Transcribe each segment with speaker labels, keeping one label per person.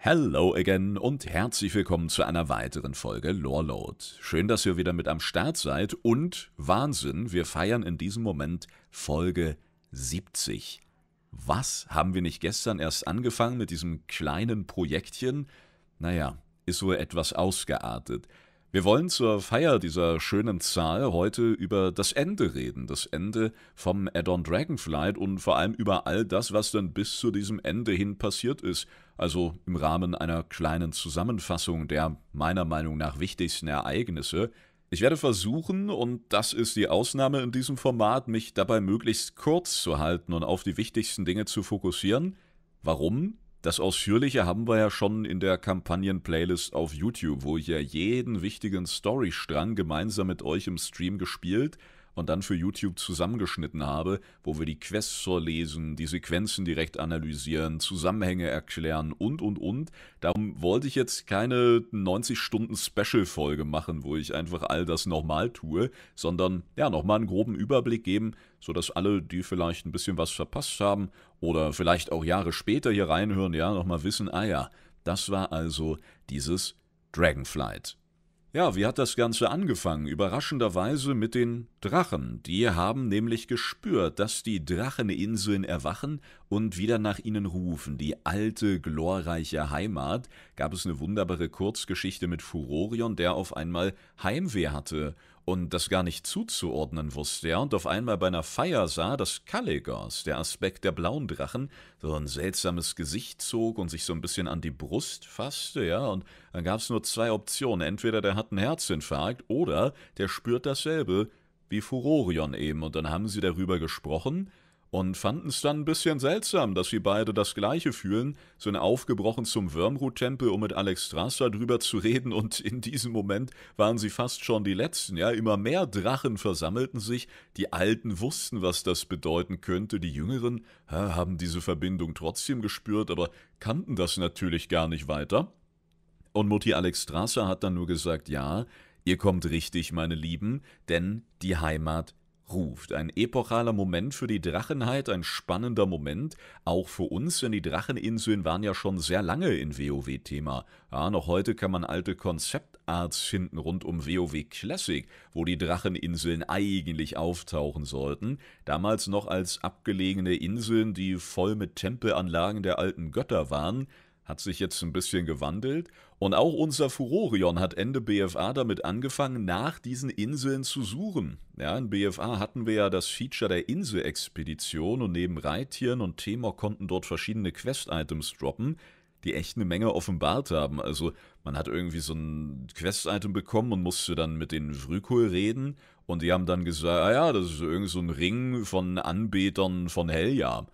Speaker 1: Hello again und herzlich willkommen zu einer weiteren Folge Loreload. Schön, dass ihr wieder mit am Start seid und Wahnsinn, wir feiern in diesem Moment Folge 70. Was haben wir nicht gestern erst angefangen mit diesem kleinen Projektchen? Naja, ist wohl etwas ausgeartet. Wir wollen zur Feier dieser schönen Zahl heute über das Ende reden, das Ende vom Add-on Dragonflight und vor allem über all das, was dann bis zu diesem Ende hin passiert ist – also im Rahmen einer kleinen Zusammenfassung der meiner Meinung nach wichtigsten Ereignisse. Ich werde versuchen, und das ist die Ausnahme in diesem Format, mich dabei möglichst kurz zu halten und auf die wichtigsten Dinge zu fokussieren. Warum? Das Ausführliche haben wir ja schon in der Kampagnen-Playlist auf YouTube, wo ich ja jeden wichtigen Storystrang gemeinsam mit euch im Stream gespielt habe und dann für YouTube zusammengeschnitten habe, wo wir die Quests vorlesen, die Sequenzen direkt analysieren, Zusammenhänge erklären und, und, und. Darum wollte ich jetzt keine 90-Stunden-Special-Folge machen, wo ich einfach all das nochmal tue, sondern ja, nochmal einen groben Überblick geben, sodass alle, die vielleicht ein bisschen was verpasst haben oder vielleicht auch Jahre später hier reinhören, ja, nochmal wissen, ah ja, das war also dieses Dragonflight. Ja, wie hat das Ganze angefangen? Überraschenderweise mit den Drachen. Die haben nämlich gespürt, dass die Dracheninseln erwachen und wieder nach ihnen rufen. Die alte, glorreiche Heimat. Gab es eine wunderbare Kurzgeschichte mit Furorion, der auf einmal Heimweh hatte und das gar nicht zuzuordnen wusste er und auf einmal bei einer Feier sah, dass Kalligos, der Aspekt der blauen Drachen, so ein seltsames Gesicht zog und sich so ein bisschen an die Brust fasste, ja, und dann gab es nur zwei Optionen, entweder der hat einen Herzinfarkt oder der spürt dasselbe wie Furorion eben und dann haben sie darüber gesprochen und fanden es dann ein bisschen seltsam, dass sie beide das Gleiche fühlen, sind aufgebrochen zum Wormroot-Tempel, um mit Alex Strasser drüber zu reden und in diesem Moment waren sie fast schon die Letzten, ja, immer mehr Drachen versammelten sich, die Alten wussten, was das bedeuten könnte, die Jüngeren ja, haben diese Verbindung trotzdem gespürt, aber kannten das natürlich gar nicht weiter. Und Mutti Alex Strasser hat dann nur gesagt, ja, ihr kommt richtig, meine Lieben, denn die Heimat ruft. Ein epochaler Moment für die Drachenheit, ein spannender Moment, auch für uns, denn die Dracheninseln waren ja schon sehr lange in WoW Thema. Ja, noch heute kann man alte Konzeptarts finden rund um WoW Classic, wo die Dracheninseln eigentlich auftauchen sollten, damals noch als abgelegene Inseln, die voll mit Tempelanlagen der alten Götter waren, hat sich jetzt ein bisschen gewandelt und auch unser Furorion hat Ende BFA damit angefangen, nach diesen Inseln zu suchen. Ja, in BFA hatten wir ja das Feature der Inselexpedition und neben Reittieren und Themor konnten dort verschiedene Quest-Items droppen, die echt eine Menge offenbart haben. Also man hat irgendwie so ein Quest-Item bekommen und musste dann mit den Vrykul reden und die haben dann gesagt, ah ja, das ist irgendwie so ein Ring von Anbetern von Helja.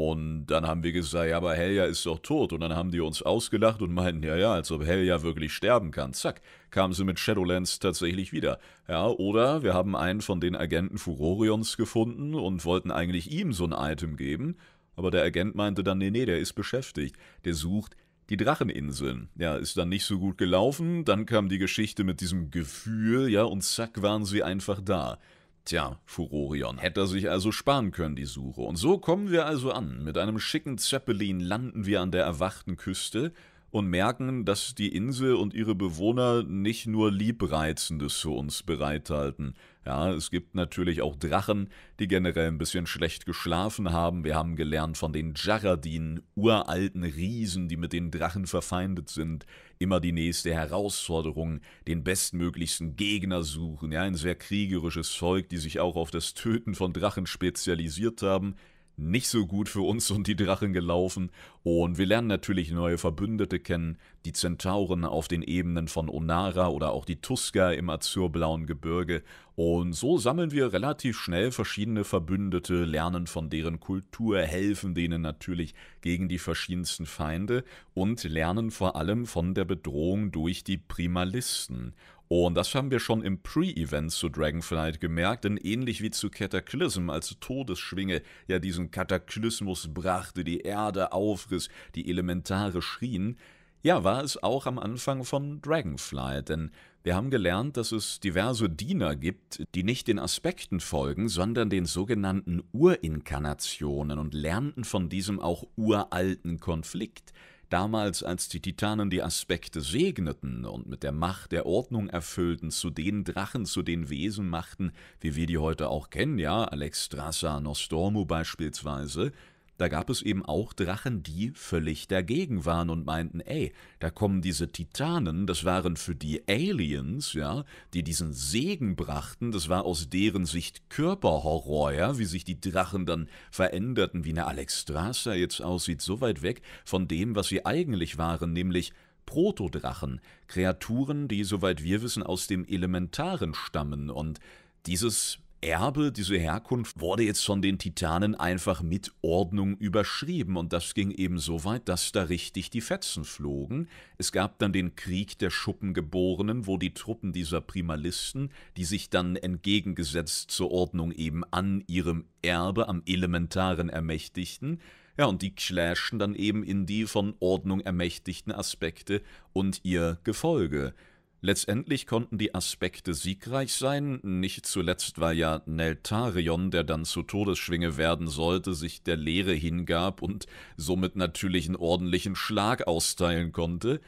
Speaker 1: Und dann haben wir gesagt, ja, aber Helja ist doch tot. Und dann haben die uns ausgelacht und meinten, ja, ja, als ob Helja wirklich sterben kann. Zack, kamen sie mit Shadowlands tatsächlich wieder. Ja, oder wir haben einen von den Agenten Furorions gefunden und wollten eigentlich ihm so ein Item geben. Aber der Agent meinte dann, nee, nee, der ist beschäftigt. Der sucht die Dracheninseln. Ja, ist dann nicht so gut gelaufen. Dann kam die Geschichte mit diesem Gefühl, ja, und zack, waren sie einfach da. Tja, Furorion hätte er sich also sparen können, die Suche. Und so kommen wir also an. Mit einem schicken Zeppelin landen wir an der erwachten Küste, und merken, dass die Insel und ihre Bewohner nicht nur Liebreizendes für uns bereithalten. Ja, es gibt natürlich auch Drachen, die generell ein bisschen schlecht geschlafen haben. Wir haben gelernt von den Jaradin, uralten Riesen, die mit den Drachen verfeindet sind. Immer die nächste Herausforderung, den bestmöglichsten Gegner suchen. Ja, ein sehr kriegerisches Volk, die sich auch auf das Töten von Drachen spezialisiert haben nicht so gut für uns und die Drachen gelaufen. Und wir lernen natürlich neue Verbündete kennen, die Zentauren auf den Ebenen von Onara oder auch die Tusker im azurblauen Gebirge. Und so sammeln wir relativ schnell verschiedene Verbündete, lernen von deren Kultur, helfen denen natürlich gegen die verschiedensten Feinde und lernen vor allem von der Bedrohung durch die Primalisten. Und das haben wir schon im Pre-Event zu Dragonflight gemerkt, denn ähnlich wie zu Cataclysm, als Todesschwinge ja diesen Kataklysmus brachte, die Erde aufriss, die Elementare schrien, ja, war es auch am Anfang von Dragonflight, denn wir haben gelernt, dass es diverse Diener gibt, die nicht den Aspekten folgen, sondern den sogenannten Urinkarnationen und lernten von diesem auch uralten Konflikt damals als die Titanen die Aspekte segneten und mit der Macht der Ordnung erfüllten, zu den Drachen, zu den Wesen machten, wie wir die heute auch kennen, ja, Alex Strasser, Nostormu beispielsweise, da gab es eben auch Drachen, die völlig dagegen waren und meinten, ey, da kommen diese Titanen, das waren für die Aliens, ja, die diesen Segen brachten, das war aus deren Sicht Körperhorror, ja, wie sich die Drachen dann veränderten, wie eine Alex Strasser jetzt aussieht, so weit weg von dem, was sie eigentlich waren, nämlich Protodrachen, Kreaturen, die, soweit wir wissen, aus dem Elementaren stammen und dieses Erbe, diese Herkunft wurde jetzt von den Titanen einfach mit Ordnung überschrieben und das ging eben so weit, dass da richtig die Fetzen flogen. Es gab dann den Krieg der Schuppengeborenen, wo die Truppen dieser Primalisten, die sich dann entgegengesetzt zur Ordnung eben an ihrem Erbe, am Elementaren ermächtigten, ja, und die clashen dann eben in die von Ordnung ermächtigten Aspekte und ihr Gefolge. Letztendlich konnten die Aspekte siegreich sein, nicht zuletzt weil ja Neltarion, der dann zu Todesschwinge werden sollte, sich der Lehre hingab und somit natürlich einen ordentlichen Schlag austeilen konnte.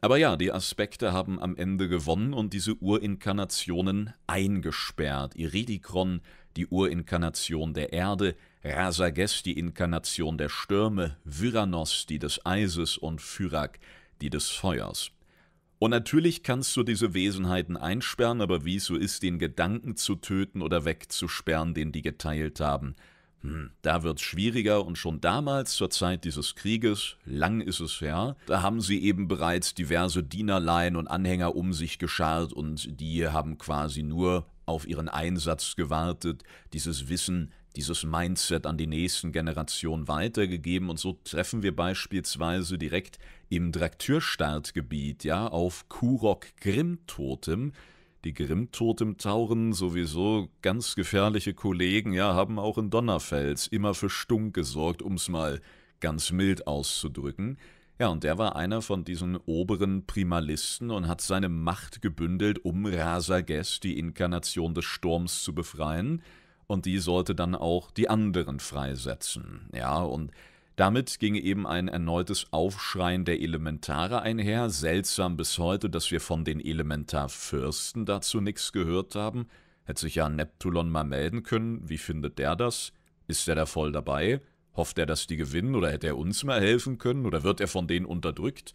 Speaker 1: Aber ja, die Aspekte haben am Ende gewonnen und diese Urinkarnationen eingesperrt. Iridikron, die Urinkarnation der Erde, Rasages, die Inkarnation der Stürme, Vyranos, die des Eises und Phyrak, die des Feuers. Und natürlich kannst du diese Wesenheiten einsperren, aber wie es so ist, den Gedanken zu töten oder wegzusperren, den die geteilt haben, hm, da es schwieriger und schon damals zur Zeit dieses Krieges, lang ist es her, da haben sie eben bereits diverse Dienerlein und Anhänger um sich geschart und die haben quasi nur auf ihren Einsatz gewartet, dieses Wissen, dieses Mindset an die nächsten Generationen weitergegeben. Und so treffen wir beispielsweise direkt im Draktürstartgebiet ja, auf Kurok Grimtotem. Die Grimtotem tauren sowieso ganz gefährliche Kollegen, ja, haben auch in Donnerfels immer für Stunk gesorgt, um es mal ganz mild auszudrücken. Ja, und der war einer von diesen oberen Primalisten und hat seine Macht gebündelt, um Rasages, die Inkarnation des Sturms, zu befreien und die sollte dann auch die anderen freisetzen. Ja, und damit ging eben ein erneutes Aufschreien der Elementare einher. Seltsam bis heute, dass wir von den Elementarfürsten dazu nichts gehört haben. Hätte sich ja Neptulon mal melden können. Wie findet der das? Ist er da voll dabei? Hofft er, dass die gewinnen oder hätte er uns mal helfen können oder wird er von denen unterdrückt?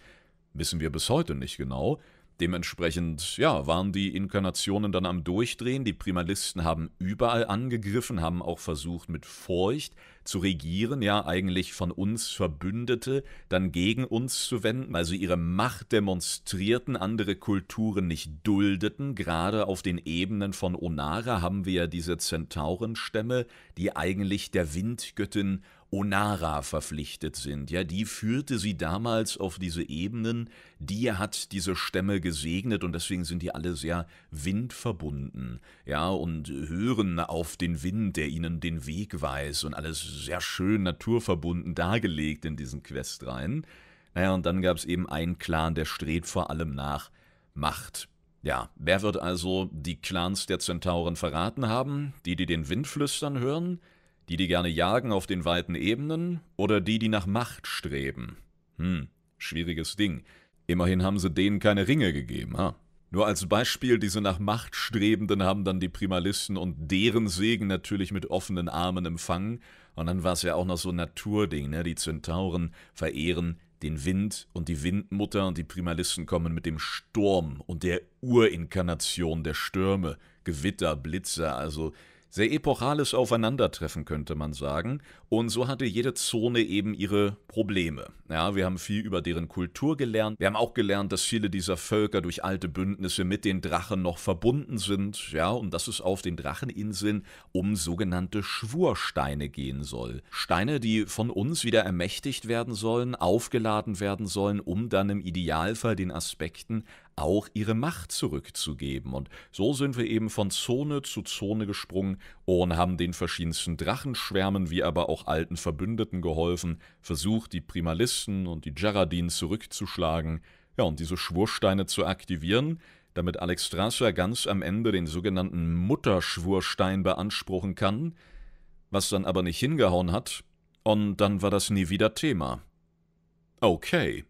Speaker 1: Wissen wir bis heute nicht genau. Dementsprechend ja, waren die Inkarnationen dann am Durchdrehen. Die Primalisten haben überall angegriffen, haben auch versucht, mit Furcht zu regieren, ja, eigentlich von uns Verbündete dann gegen uns zu wenden, also ihre Macht demonstrierten, andere Kulturen nicht duldeten. Gerade auf den Ebenen von Onara haben wir ja diese Zentaurenstämme, die eigentlich der Windgöttin Onara verpflichtet sind. Ja, die führte sie damals auf diese Ebenen, die hat diese Stämme gesegnet und deswegen sind die alle sehr windverbunden. Ja, und hören auf den Wind, der ihnen den Weg weiß und alles sehr schön naturverbunden dargelegt in diesen Questreihen. Naja, und dann gab es eben einen Clan, der strebt vor allem nach Macht. Ja, wer wird also die Clans der Zentauren verraten haben? Die, die den Wind flüstern hören? Die, die gerne jagen auf den weiten Ebenen oder die, die nach Macht streben? Hm, schwieriges Ding. Immerhin haben sie denen keine Ringe gegeben, ha? Ah. Nur als Beispiel, diese nach Macht strebenden haben dann die Primalisten und deren Segen natürlich mit offenen Armen empfangen. Und dann war es ja auch noch so ein Naturding, ne? Die Zentauren verehren den Wind und die Windmutter und die Primalisten kommen mit dem Sturm und der Urinkarnation der Stürme, Gewitter, Blitzer, also sehr epochales Aufeinandertreffen, könnte man sagen. Und so hatte jede Zone eben ihre Probleme. Ja, wir haben viel über deren Kultur gelernt. Wir haben auch gelernt, dass viele dieser Völker durch alte Bündnisse mit den Drachen noch verbunden sind. Ja, und dass es auf den Dracheninseln um sogenannte Schwursteine gehen soll. Steine, die von uns wieder ermächtigt werden sollen, aufgeladen werden sollen, um dann im Idealfall den Aspekten auch ihre Macht zurückzugeben. Und so sind wir eben von Zone zu Zone gesprungen, und haben den verschiedensten Drachenschwärmen wie aber auch alten Verbündeten geholfen, versucht, die Primalisten und die Jaradin zurückzuschlagen, ja, und diese Schwursteine zu aktivieren, damit Alex Strasser ganz am Ende den sogenannten Mutterschwurstein beanspruchen kann, was dann aber nicht hingehauen hat, und dann war das nie wieder Thema. Okay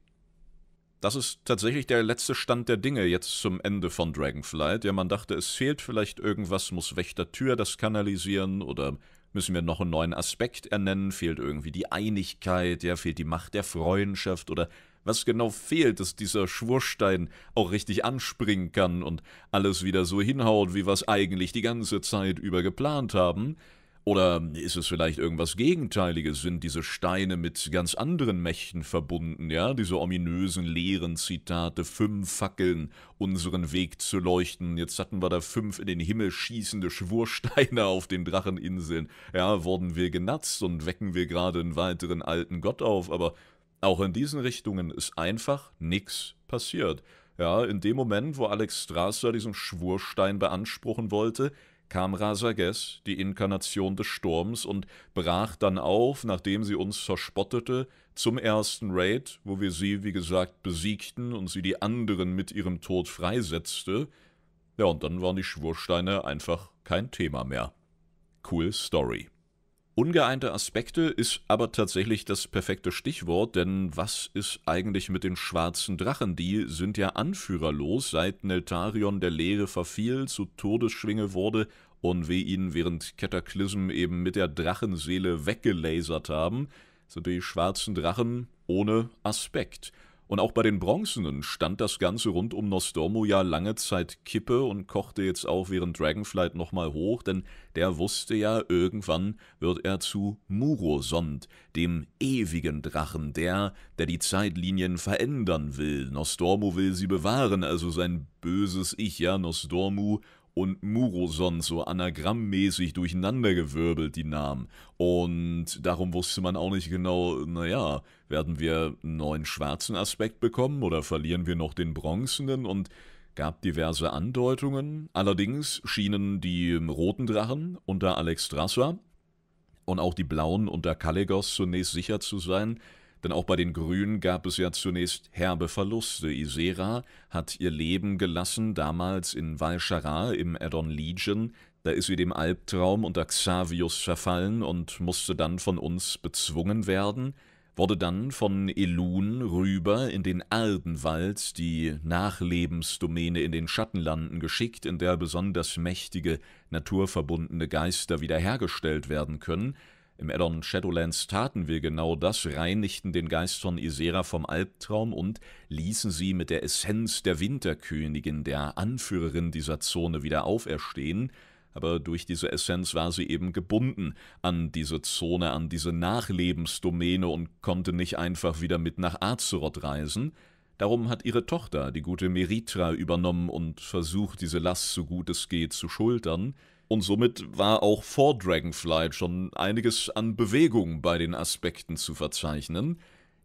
Speaker 1: das ist tatsächlich der letzte Stand der Dinge jetzt zum Ende von Dragonflight. Ja, man dachte, es fehlt vielleicht irgendwas, muss Wächter Tür das kanalisieren oder müssen wir noch einen neuen Aspekt ernennen, fehlt irgendwie die Einigkeit, ja, fehlt die Macht der Freundschaft oder was genau fehlt, dass dieser Schwurstein auch richtig anspringen kann und alles wieder so hinhaut, wie wir es eigentlich die ganze Zeit über geplant haben. Oder ist es vielleicht irgendwas Gegenteiliges? Sind diese Steine mit ganz anderen Mächten verbunden, ja? Diese ominösen leeren Zitate, fünf Fackeln, unseren Weg zu leuchten. Jetzt hatten wir da fünf in den Himmel schießende Schwursteine auf den Dracheninseln. Ja, wurden wir genatzt und wecken wir gerade einen weiteren alten Gott auf, aber auch in diesen Richtungen ist einfach nichts passiert. Ja, in dem Moment, wo Alex Strasser diesen Schwurstein beanspruchen wollte, kam Rasages, die Inkarnation des Sturms, und brach dann auf, nachdem sie uns verspottete, zum ersten Raid, wo wir sie, wie gesagt, besiegten und sie die anderen mit ihrem Tod freisetzte. Ja, und dann waren die Schwursteine einfach kein Thema mehr. Cool Story. Ungeeinte Aspekte ist aber tatsächlich das perfekte Stichwort, denn was ist eigentlich mit den schwarzen Drachen? Die sind ja anführerlos, seit Neltarion der Lehre verfiel, zu Todesschwinge wurde und wir ihn während Kataklysm eben mit der Drachenseele weggelasert haben, sind also die schwarzen Drachen ohne Aspekt. Und auch bei den Bronzenen stand das Ganze rund um Nostormo ja lange Zeit Kippe und kochte jetzt auch während Dragonflight nochmal hoch, denn der wusste ja, irgendwann wird er zu Murosond, dem ewigen Drachen, der, der die Zeitlinien verändern will. Nostormu will sie bewahren, also sein böses Ich, ja, Nostormu, und Muroson so anagrammmäßig durcheinandergewirbelt, die Namen. Und darum wusste man auch nicht genau, naja, werden wir einen neuen schwarzen Aspekt bekommen oder verlieren wir noch den bronzenen und gab diverse Andeutungen. Allerdings schienen die roten Drachen unter Alex Alexstrasza und auch die blauen unter Kalegos zunächst sicher zu sein, denn auch bei den Grünen gab es ja zunächst herbe Verluste. Isera hat ihr Leben gelassen, damals in Walchara im Addon Legion. Da ist sie dem Albtraum unter Xavius verfallen und musste dann von uns bezwungen werden wurde dann von Elun rüber in den Ardenwald, die Nachlebensdomäne in den Schattenlanden geschickt, in der besonders mächtige, naturverbundene Geister wiederhergestellt werden können, im Addon Shadowlands taten wir genau das, reinigten den Geist von Isera vom Albtraum und ließen sie mit der Essenz der Winterkönigin, der Anführerin dieser Zone, wieder auferstehen, aber durch diese Essenz war sie eben gebunden an diese Zone, an diese Nachlebensdomäne und konnte nicht einfach wieder mit nach Azeroth reisen. Darum hat ihre Tochter, die gute Meritra, übernommen und versucht, diese Last so gut es geht zu schultern. Und somit war auch vor Dragonflight schon einiges an Bewegung bei den Aspekten zu verzeichnen.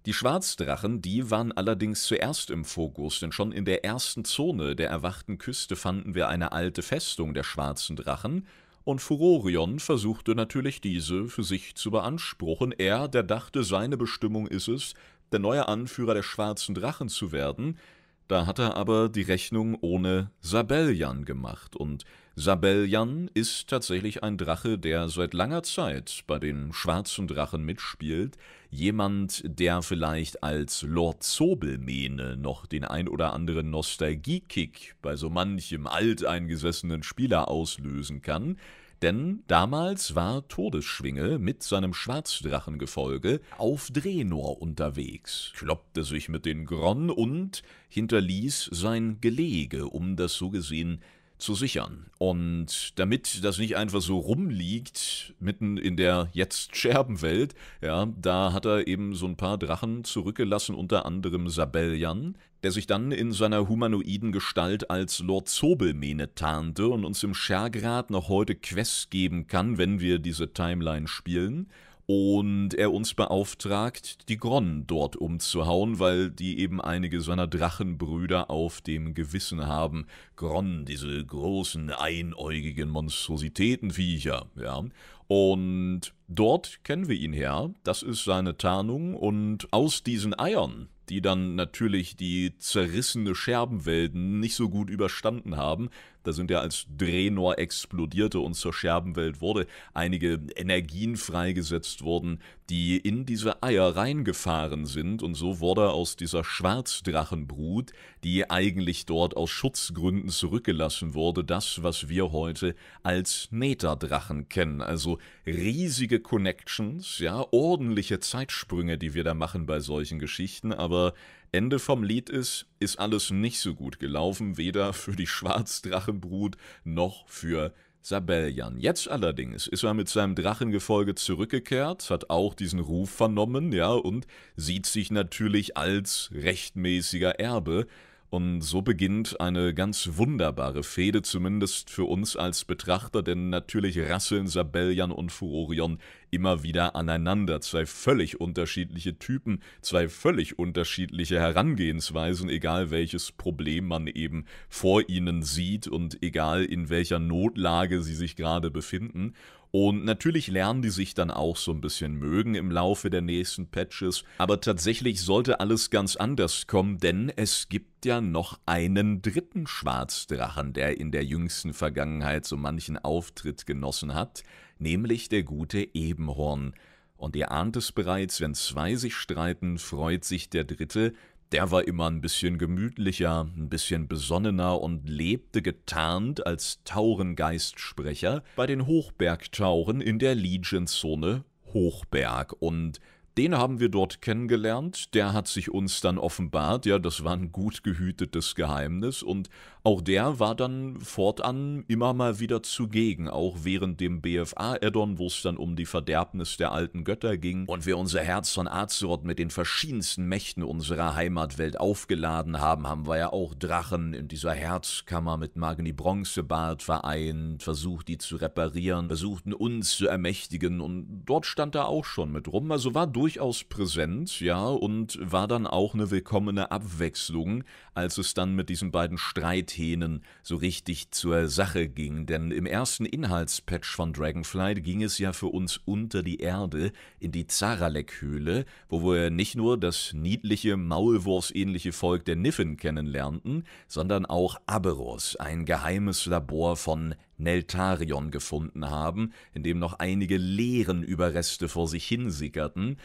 Speaker 1: Die Schwarzdrachen, die waren allerdings zuerst im Fokus, denn schon in der ersten Zone der erwachten Küste fanden wir eine alte Festung der schwarzen Drachen, und Furorion versuchte natürlich diese für sich zu beanspruchen. Er, der dachte, seine Bestimmung ist es, der neue Anführer der schwarzen Drachen zu werden, da hat er aber die Rechnung ohne Sabellian gemacht und Sabeljan ist tatsächlich ein Drache, der seit langer Zeit bei den schwarzen Drachen mitspielt. Jemand, der vielleicht als Lord Zobelmähne noch den ein oder anderen Nostalgie-Kick bei so manchem alteingesessenen Spieler auslösen kann. Denn damals war Todesschwinge mit seinem Schwarzdrachengefolge auf Drenor unterwegs, kloppte sich mit den Gronn und hinterließ sein Gelege, um das so gesehen zu sichern. Und damit das nicht einfach so rumliegt, mitten in der jetzt Scherbenwelt, ja, da hat er eben so ein paar Drachen zurückgelassen, unter anderem Sabellian, der sich dann in seiner humanoiden Gestalt als Lord Zobelmene tarnte und uns im Schergrad noch heute Quests geben kann, wenn wir diese Timeline spielen und er uns beauftragt, die Gronnen dort umzuhauen, weil die eben einige seiner Drachenbrüder auf dem Gewissen haben. Gronnen, diese großen, einäugigen Monstrositätenviecher, ja. Und dort kennen wir ihn her, das ist seine Tarnung, und aus diesen Eiern, die dann natürlich die zerrissene Scherbenwelten nicht so gut überstanden haben, da sind ja als Drenor explodierte und zur Scherbenwelt wurde, einige Energien freigesetzt worden, die in diese Eier reingefahren sind und so wurde aus dieser Schwarzdrachenbrut, die eigentlich dort aus Schutzgründen zurückgelassen wurde, das, was wir heute als Neterdrachen kennen. Also riesige Connections, ja, ordentliche Zeitsprünge, die wir da machen bei solchen Geschichten, aber Ende vom Lied ist, ist alles nicht so gut gelaufen, weder für die Schwarzdrachenbrut noch für Sabellian. Jetzt allerdings ist er mit seinem Drachengefolge zurückgekehrt, hat auch diesen Ruf vernommen, ja, und sieht sich natürlich als rechtmäßiger Erbe und so beginnt eine ganz wunderbare Fehde, zumindest für uns als Betrachter, denn natürlich rasseln Sabellian und Furorion immer wieder aneinander. Zwei völlig unterschiedliche Typen, zwei völlig unterschiedliche Herangehensweisen, egal welches Problem man eben vor ihnen sieht und egal in welcher Notlage sie sich gerade befinden. Und natürlich lernen die sich dann auch so ein bisschen mögen im Laufe der nächsten Patches. Aber tatsächlich sollte alles ganz anders kommen, denn es gibt ja noch einen dritten Schwarzdrachen, der in der jüngsten Vergangenheit so manchen Auftritt genossen hat, nämlich der gute Ebenhorn. Und ihr ahnt es bereits, wenn zwei sich streiten, freut sich der dritte, der war immer ein bisschen gemütlicher, ein bisschen besonnener und lebte getarnt als Taurengeistsprecher bei den Hochbergtauren in der Legion-Zone Hochberg und den haben wir dort kennengelernt, der hat sich uns dann offenbart, ja, das war ein gut gehütetes Geheimnis und auch der war dann fortan immer mal wieder zugegen, auch während dem BFA-Addon, wo es dann um die Verderbnis der alten Götter ging und wir unser Herz von Azeroth mit den verschiedensten Mächten unserer Heimatwelt aufgeladen haben, haben wir ja auch Drachen in dieser Herzkammer mit Magni Bronzebart vereint, versucht die zu reparieren, versuchten uns zu ermächtigen und dort stand er auch schon mit rum, also war durch durchaus präsent, ja, und war dann auch eine willkommene Abwechslung, als es dann mit diesen beiden Streithähnen so richtig zur Sache ging. Denn im ersten Inhaltspatch von Dragonfly ging es ja für uns unter die Erde in die Zaralek-Höhle, wo wir nicht nur das niedliche, maulwurfsähnliche Volk der Niffen kennenlernten, sondern auch Aberos, ein geheimes Labor von Neltarion gefunden haben, in dem noch einige leeren Überreste vor sich hinsickerten,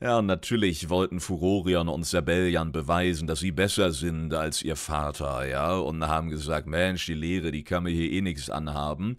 Speaker 1: ja, natürlich wollten Furorion und Sabellian beweisen, dass sie besser sind als ihr Vater, ja, und haben gesagt, Mensch, die Lehre, die kann mir hier eh nichts anhaben.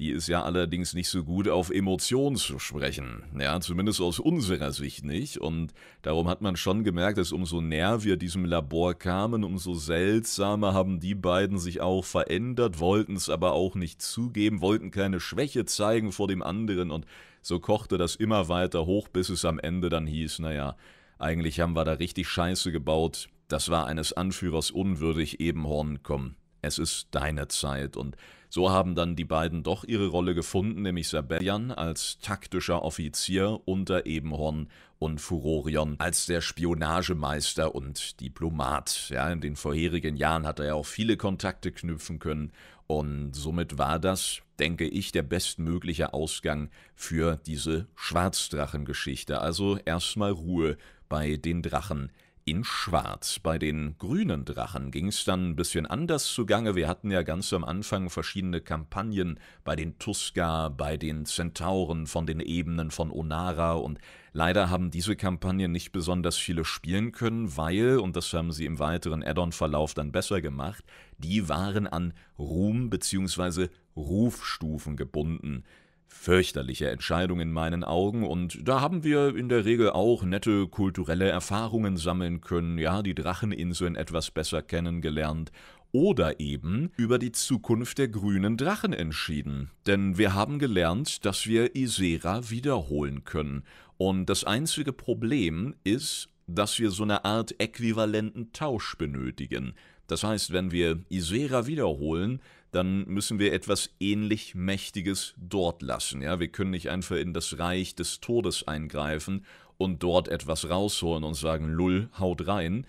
Speaker 1: Die ist ja allerdings nicht so gut auf Emotionen zu sprechen. Ja, zumindest aus unserer Sicht nicht. Und darum hat man schon gemerkt, dass umso näher wir diesem Labor kamen, umso seltsamer haben die beiden sich auch verändert, wollten es aber auch nicht zugeben, wollten keine Schwäche zeigen vor dem anderen. Und so kochte das immer weiter hoch, bis es am Ende dann hieß, naja, eigentlich haben wir da richtig Scheiße gebaut. Das war eines Anführers unwürdig, Ebenhorn, komm. Es ist deine Zeit und so haben dann die beiden doch ihre Rolle gefunden, nämlich Sabellian als taktischer Offizier unter Ebenhorn und Furorion als der Spionagemeister und Diplomat. Ja, in den vorherigen Jahren hat er ja auch viele Kontakte knüpfen können und somit war das, denke ich, der bestmögliche Ausgang für diese Schwarzdrachengeschichte. Also erstmal Ruhe bei den Drachen in Schwarz. Bei den grünen Drachen ging es dann ein bisschen anders zugange. Wir hatten ja ganz am Anfang verschiedene Kampagnen bei den Tuska, bei den Zentauren von den Ebenen von Onara und leider haben diese Kampagnen nicht besonders viele spielen können, weil, und das haben sie im weiteren Add-on-Verlauf dann besser gemacht, die waren an Ruhm- bzw. Rufstufen gebunden. Fürchterliche Entscheidung in meinen Augen und da haben wir in der Regel auch nette kulturelle Erfahrungen sammeln können, ja, die Dracheninseln etwas besser kennengelernt oder eben über die Zukunft der grünen Drachen entschieden. Denn wir haben gelernt, dass wir Isera wiederholen können. Und das einzige Problem ist, dass wir so eine Art äquivalenten Tausch benötigen. Das heißt, wenn wir Isera wiederholen, dann müssen wir etwas ähnlich Mächtiges dort lassen. Ja? Wir können nicht einfach in das Reich des Todes eingreifen und dort etwas rausholen und sagen, Lull, haut rein.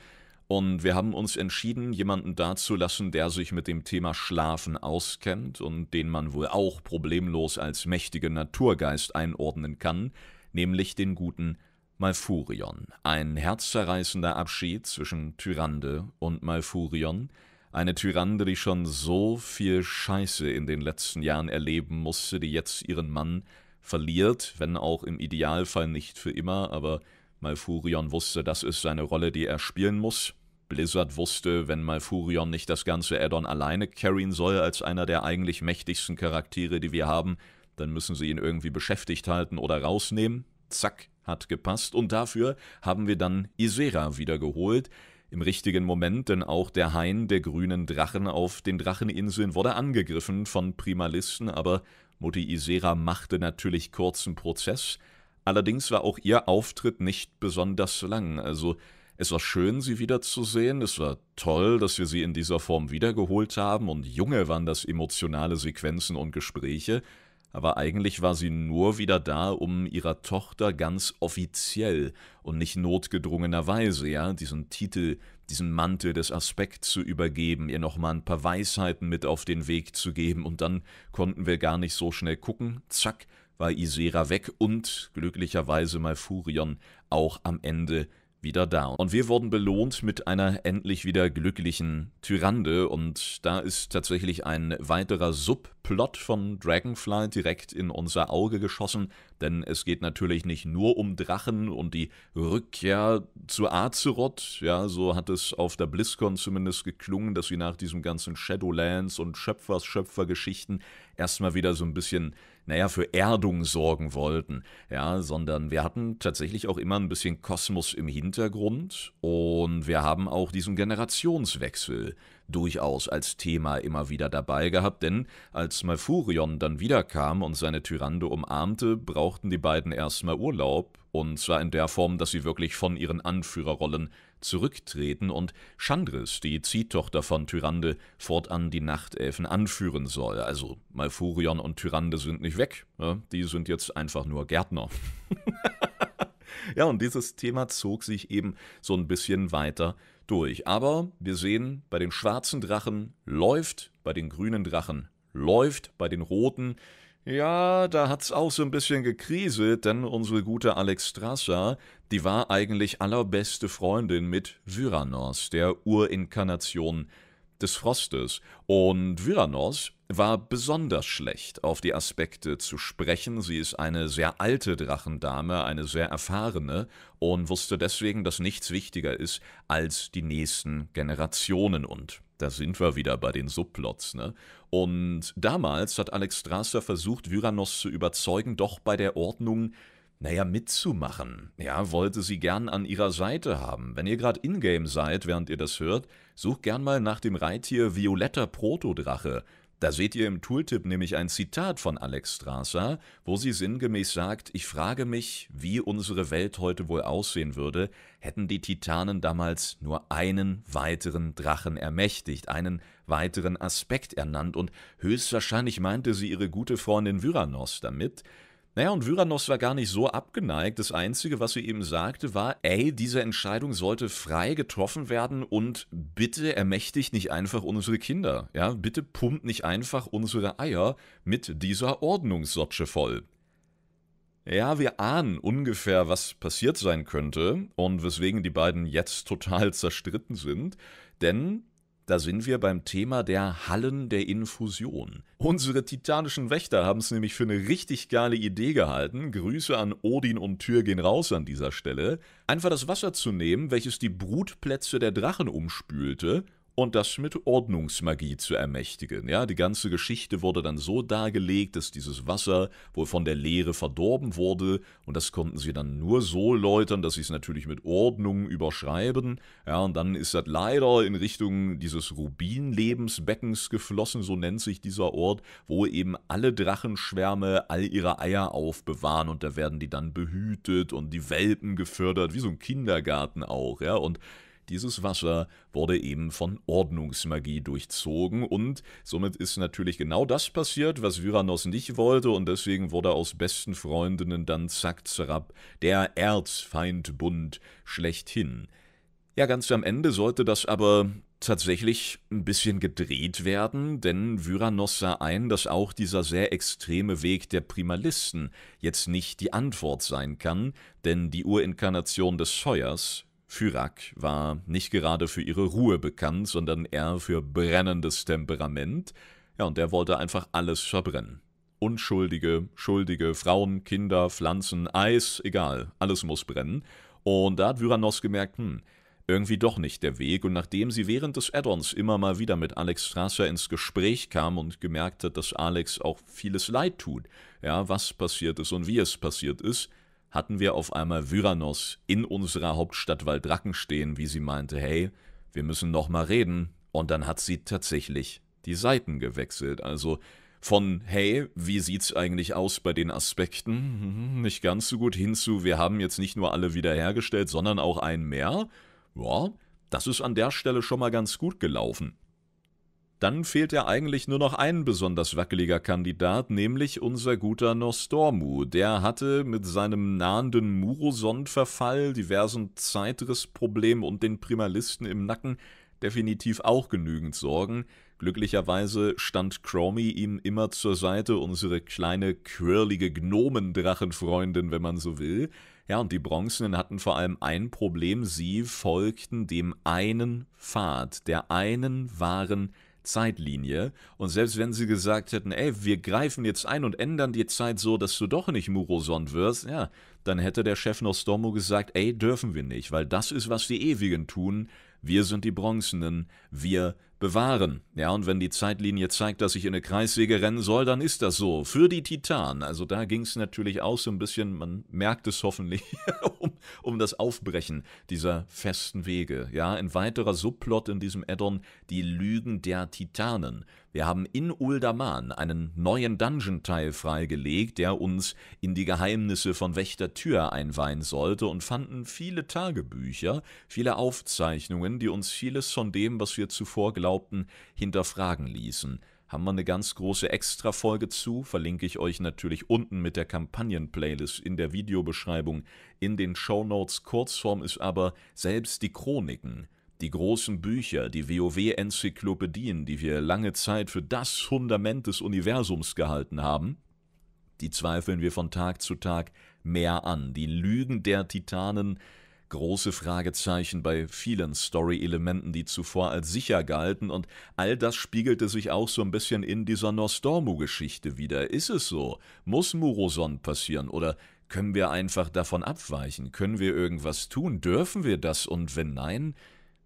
Speaker 1: Und wir haben uns entschieden, jemanden da zu lassen, der sich mit dem Thema Schlafen auskennt und den man wohl auch problemlos als mächtigen Naturgeist einordnen kann, nämlich den guten Malfurion. Ein herzzerreißender Abschied zwischen Tyrande und Malfurion – eine Tyrande, die schon so viel Scheiße in den letzten Jahren erleben musste, die jetzt ihren Mann verliert, wenn auch im Idealfall nicht für immer, aber Malfurion wusste, das ist seine Rolle, die er spielen muss. Blizzard wusste, wenn Malfurion nicht das ganze Addon alleine carryen soll, als einer der eigentlich mächtigsten Charaktere, die wir haben, dann müssen sie ihn irgendwie beschäftigt halten oder rausnehmen. Zack, hat gepasst. Und dafür haben wir dann Isera wiedergeholt, im richtigen Moment, denn auch der Hain der grünen Drachen auf den Dracheninseln wurde angegriffen von Primalisten, aber Mutti Isera machte natürlich kurzen Prozess. Allerdings war auch ihr Auftritt nicht besonders lang, also es war schön, sie wiederzusehen, es war toll, dass wir sie in dieser Form wiedergeholt haben und junge waren das emotionale Sequenzen und Gespräche, aber eigentlich war sie nur wieder da, um ihrer Tochter ganz offiziell und nicht notgedrungenerweise, ja, diesen Titel, diesen Mantel des Aspekts zu übergeben, ihr nochmal ein paar Weisheiten mit auf den Weg zu geben, und dann konnten wir gar nicht so schnell gucken, zack, war Isera weg und glücklicherweise Malfurion auch am Ende wieder da. Und wir wurden belohnt mit einer endlich wieder glücklichen Tyrande und da ist tatsächlich ein weiterer Subplot von Dragonfly direkt in unser Auge geschossen, denn es geht natürlich nicht nur um Drachen und die Rückkehr zu Azeroth, ja, so hat es auf der BlizzCon zumindest geklungen, dass sie nach diesem ganzen Shadowlands und Schöpfers-Schöpfer-Geschichten erstmal wieder so ein bisschen naja, für Erdung sorgen wollten, ja, sondern wir hatten tatsächlich auch immer ein bisschen Kosmos im Hintergrund und wir haben auch diesen Generationswechsel durchaus als Thema immer wieder dabei gehabt, denn als Malfurion dann wiederkam und seine Tyrande umarmte, brauchten die beiden erstmal Urlaub, und zwar in der Form, dass sie wirklich von ihren Anführerrollen zurücktreten und Chandris, die Ziehtochter von Tyrande, fortan die Nachtelfen anführen soll. Also Malfurion und Tyrande sind nicht weg, die sind jetzt einfach nur Gärtner. Ja, und dieses Thema zog sich eben so ein bisschen weiter durch. Aber wir sehen, bei den schwarzen Drachen läuft, bei den grünen Drachen läuft, bei den roten ja, da hat's auch so ein bisschen gekriselt, denn unsere gute Alex Strasser, die war eigentlich allerbeste Freundin mit Vyranos, der Urinkarnation des Frostes. Und Vyranos war besonders schlecht auf die Aspekte zu sprechen. Sie ist eine sehr alte Drachendame, eine sehr erfahrene und wusste deswegen, dass nichts wichtiger ist als die nächsten Generationen und da sind wir wieder bei den Subplots, ne? Und damals hat Alex Strasser versucht, Vyranos zu überzeugen, doch bei der Ordnung naja, mitzumachen. Ja, wollte sie gern an ihrer Seite haben. Wenn ihr gerade in-game seid, während ihr das hört, sucht gern mal nach dem Reittier Violetter Protodrache. Da seht ihr im Tooltip nämlich ein Zitat von Alex Strasser, wo sie sinngemäß sagt, ich frage mich, wie unsere Welt heute wohl aussehen würde, hätten die Titanen damals nur einen weiteren Drachen ermächtigt, einen weiteren Aspekt ernannt und höchstwahrscheinlich meinte sie ihre gute Freundin Vyranos damit, naja, und Vyranos war gar nicht so abgeneigt. Das Einzige, was sie eben sagte, war, ey, diese Entscheidung sollte frei getroffen werden und bitte ermächtigt nicht einfach unsere Kinder. Ja, bitte pumpt nicht einfach unsere Eier mit dieser Ordnungssotsche voll. Ja, wir ahnen ungefähr, was passiert sein könnte und weswegen die beiden jetzt total zerstritten sind, denn da sind wir beim Thema der Hallen der Infusion. Unsere titanischen Wächter haben es nämlich für eine richtig geile Idee gehalten. Grüße an Odin und Tür gehen raus an dieser Stelle. Einfach das Wasser zu nehmen, welches die Brutplätze der Drachen umspülte, und das mit Ordnungsmagie zu ermächtigen. Ja, die ganze Geschichte wurde dann so dargelegt, dass dieses Wasser wohl von der Leere verdorben wurde und das konnten sie dann nur so läutern, dass sie es natürlich mit Ordnung überschreiben. Ja, und dann ist das leider in Richtung dieses Rubinlebensbeckens geflossen, so nennt sich dieser Ort, wo eben alle Drachenschwärme all ihre Eier aufbewahren und da werden die dann behütet und die Welpen gefördert, wie so ein Kindergarten auch, ja, und dieses Wasser wurde eben von Ordnungsmagie durchzogen und somit ist natürlich genau das passiert, was Vyranos nicht wollte und deswegen wurde aus besten Freundinnen dann zack zerab der Erzfeindbund schlechthin. Ja, ganz am Ende sollte das aber tatsächlich ein bisschen gedreht werden, denn Vyranos sah ein, dass auch dieser sehr extreme Weg der Primalisten jetzt nicht die Antwort sein kann, denn die Urinkarnation des Feuers Fyrak war nicht gerade für ihre Ruhe bekannt, sondern eher für brennendes Temperament. Ja, und er wollte einfach alles verbrennen. Unschuldige, Schuldige, Frauen, Kinder, Pflanzen, Eis, egal, alles muss brennen. Und da hat Vyranos gemerkt, hm, irgendwie doch nicht der Weg. Und nachdem sie während des Add-ons immer mal wieder mit Alex Strasser ins Gespräch kam und gemerkt hat, dass Alex auch vieles Leid tut, ja, was passiert ist und wie es passiert ist, hatten wir auf einmal Vyranos in unserer Hauptstadt Waldracken stehen, wie sie meinte, hey, wir müssen noch mal reden. Und dann hat sie tatsächlich die Seiten gewechselt. Also von, hey, wie sieht's eigentlich aus bei den Aspekten? Mhm, nicht ganz so gut hinzu, wir haben jetzt nicht nur alle wiederhergestellt, sondern auch einen mehr. Ja, das ist an der Stelle schon mal ganz gut gelaufen. Dann fehlt ja eigentlich nur noch ein besonders wackeliger Kandidat, nämlich unser guter Nostormu. Der hatte mit seinem nahenden Murosond-Verfall, diversen Zeitrissproblemen und den Primalisten im Nacken definitiv auch genügend Sorgen. Glücklicherweise stand Cromie ihm immer zur Seite, unsere kleine, quirlige Gnomendrachenfreundin, wenn man so will. Ja, und die Bronzenen hatten vor allem ein Problem, sie folgten dem einen Pfad, der einen wahren Zeitlinie. Und selbst wenn sie gesagt hätten, ey, wir greifen jetzt ein und ändern die Zeit so, dass du doch nicht Muroson wirst, ja, dann hätte der Chef Nostromo gesagt, ey, dürfen wir nicht, weil das ist, was die Ewigen tun. Wir sind die Bronzenen, wir bewahren. Ja, und wenn die Zeitlinie zeigt, dass ich in eine Kreissäge rennen soll, dann ist das so. Für die Titanen. Also da ging es natürlich auch so ein bisschen, man merkt es hoffentlich, um, um das Aufbrechen dieser festen Wege. Ja, ein weiterer Subplot in diesem Addon, die Lügen der Titanen. Wir haben in Uldaman einen neuen Dungeon-Teil freigelegt, der uns in die Geheimnisse von Wächter Tür einweihen sollte und fanden viele Tagebücher, viele Aufzeichnungen, die uns vieles von dem, was wir zuvor glaubten, hinterfragen ließen haben wir eine ganz große Extra-Folge zu, verlinke ich euch natürlich unten mit der Kampagnen-Playlist in der Videobeschreibung, in den Show Notes. Kurzform ist aber selbst die Chroniken die großen Bücher, die WoW-Enzyklopädien, die wir lange Zeit für das Fundament des Universums gehalten haben, die zweifeln wir von Tag zu Tag mehr an. Die Lügen der Titanen, große Fragezeichen bei vielen Story-Elementen, die zuvor als sicher galten, und all das spiegelte sich auch so ein bisschen in dieser Nostormu-Geschichte wieder. Ist es so? Muss Muroson passieren oder können wir einfach davon abweichen? Können wir irgendwas tun? Dürfen wir das? Und wenn nein,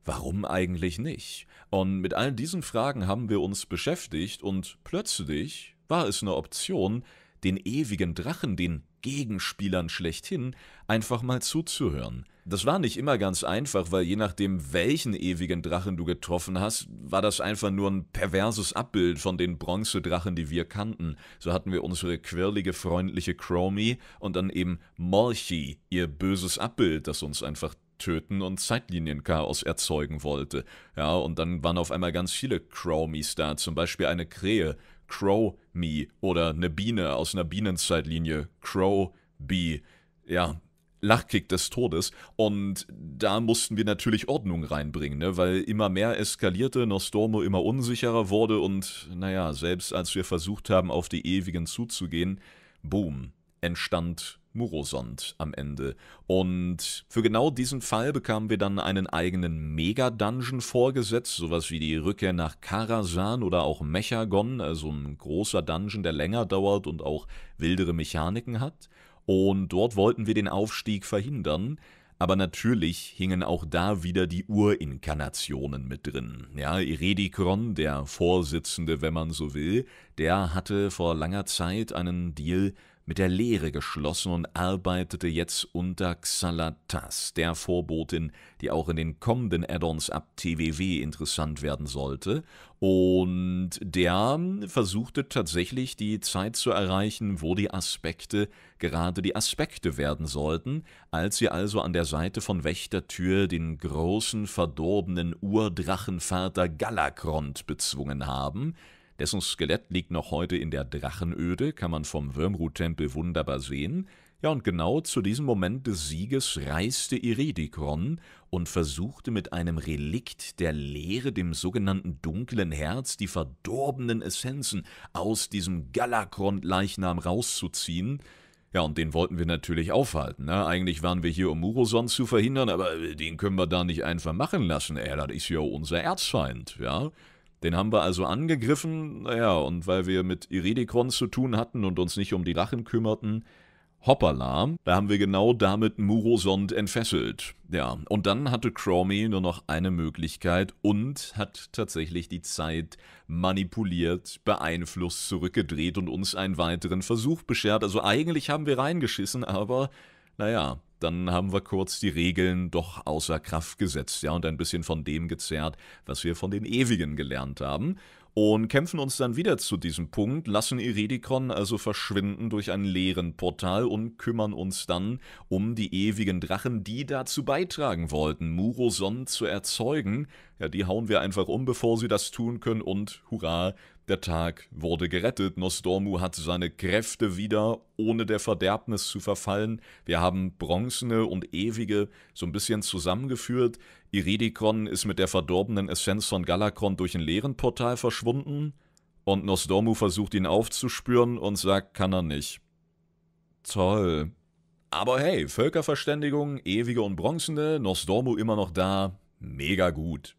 Speaker 1: Warum eigentlich nicht? Und mit all diesen Fragen haben wir uns beschäftigt und plötzlich war es eine Option, den ewigen Drachen, den Gegenspielern schlechthin, einfach mal zuzuhören. Das war nicht immer ganz einfach, weil je nachdem, welchen ewigen Drachen du getroffen hast, war das einfach nur ein perverses Abbild von den Bronzedrachen, die wir kannten. So hatten wir unsere quirlige, freundliche Chromie und dann eben Molchi, ihr böses Abbild, das uns einfach töten und Zeitlinienchaos erzeugen wollte. Ja, und dann waren auf einmal ganz viele Crowmies da, zum Beispiel eine Krähe, Crow Me, oder eine Biene aus einer Bienenzeitlinie, Crow Bee. Ja, Lachkick des Todes. Und da mussten wir natürlich Ordnung reinbringen, ne? weil immer mehr eskalierte, Nostormo immer unsicherer wurde und, naja, selbst als wir versucht haben, auf die Ewigen zuzugehen, boom, entstand Murosond am Ende. Und für genau diesen Fall bekamen wir dann einen eigenen Mega-Dungeon vorgesetzt, sowas wie die Rückkehr nach Karasan oder auch Mechagon, also ein großer Dungeon, der länger dauert und auch wildere Mechaniken hat. Und dort wollten wir den Aufstieg verhindern. Aber natürlich hingen auch da wieder die Urinkarnationen mit drin. Ja, Iredikron, der Vorsitzende, wenn man so will, der hatte vor langer Zeit einen Deal mit der Lehre geschlossen und arbeitete jetzt unter Xalatas, der Vorbotin, die auch in den kommenden Add-ons ab TWW interessant werden sollte. Und der versuchte tatsächlich die Zeit zu erreichen, wo die Aspekte gerade die Aspekte werden sollten, als sie also an der Seite von Wächtertür den großen verdorbenen Urdrachenvater Galakrond bezwungen haben, dessen Skelett liegt noch heute in der Drachenöde, kann man vom würmruh tempel wunderbar sehen. Ja, und genau zu diesem Moment des Sieges reiste Iridikron und versuchte mit einem Relikt der Leere, dem sogenannten dunklen Herz, die verdorbenen Essenzen aus diesem Galakron-Leichnam rauszuziehen. Ja, und den wollten wir natürlich aufhalten. Ne? Eigentlich waren wir hier, um Muroson zu verhindern, aber den können wir da nicht einfach machen lassen. Er, das ist ja unser Erzfeind, ja. Den haben wir also angegriffen, naja, und weil wir mit Iridikon zu tun hatten und uns nicht um die Lachen kümmerten, hoppala, da haben wir genau damit Murosond entfesselt. Ja, und dann hatte Cromie nur noch eine Möglichkeit und hat tatsächlich die Zeit manipuliert, beeinflusst, zurückgedreht und uns einen weiteren Versuch beschert. Also eigentlich haben wir reingeschissen, aber naja, dann haben wir kurz die Regeln doch außer Kraft gesetzt, ja, und ein bisschen von dem gezerrt, was wir von den Ewigen gelernt haben. Und kämpfen uns dann wieder zu diesem Punkt, lassen Iridikon also verschwinden durch einen leeren Portal und kümmern uns dann um die ewigen Drachen, die dazu beitragen wollten, Muroson zu erzeugen. Ja, die hauen wir einfach um, bevor sie das tun können und hurra, der Tag wurde gerettet. Nostormu hat seine Kräfte wieder, ohne der Verderbnis zu verfallen. Wir haben Bronzene und Ewige so ein bisschen zusammengeführt. Iridikon ist mit der verdorbenen Essenz von Galakron durch ein leeren Portal verschwunden. Und Nostormu versucht ihn aufzuspüren und sagt, kann er nicht. Toll. Aber hey, Völkerverständigung, Ewige und Bronzene, Nostormu immer noch da. Mega gut.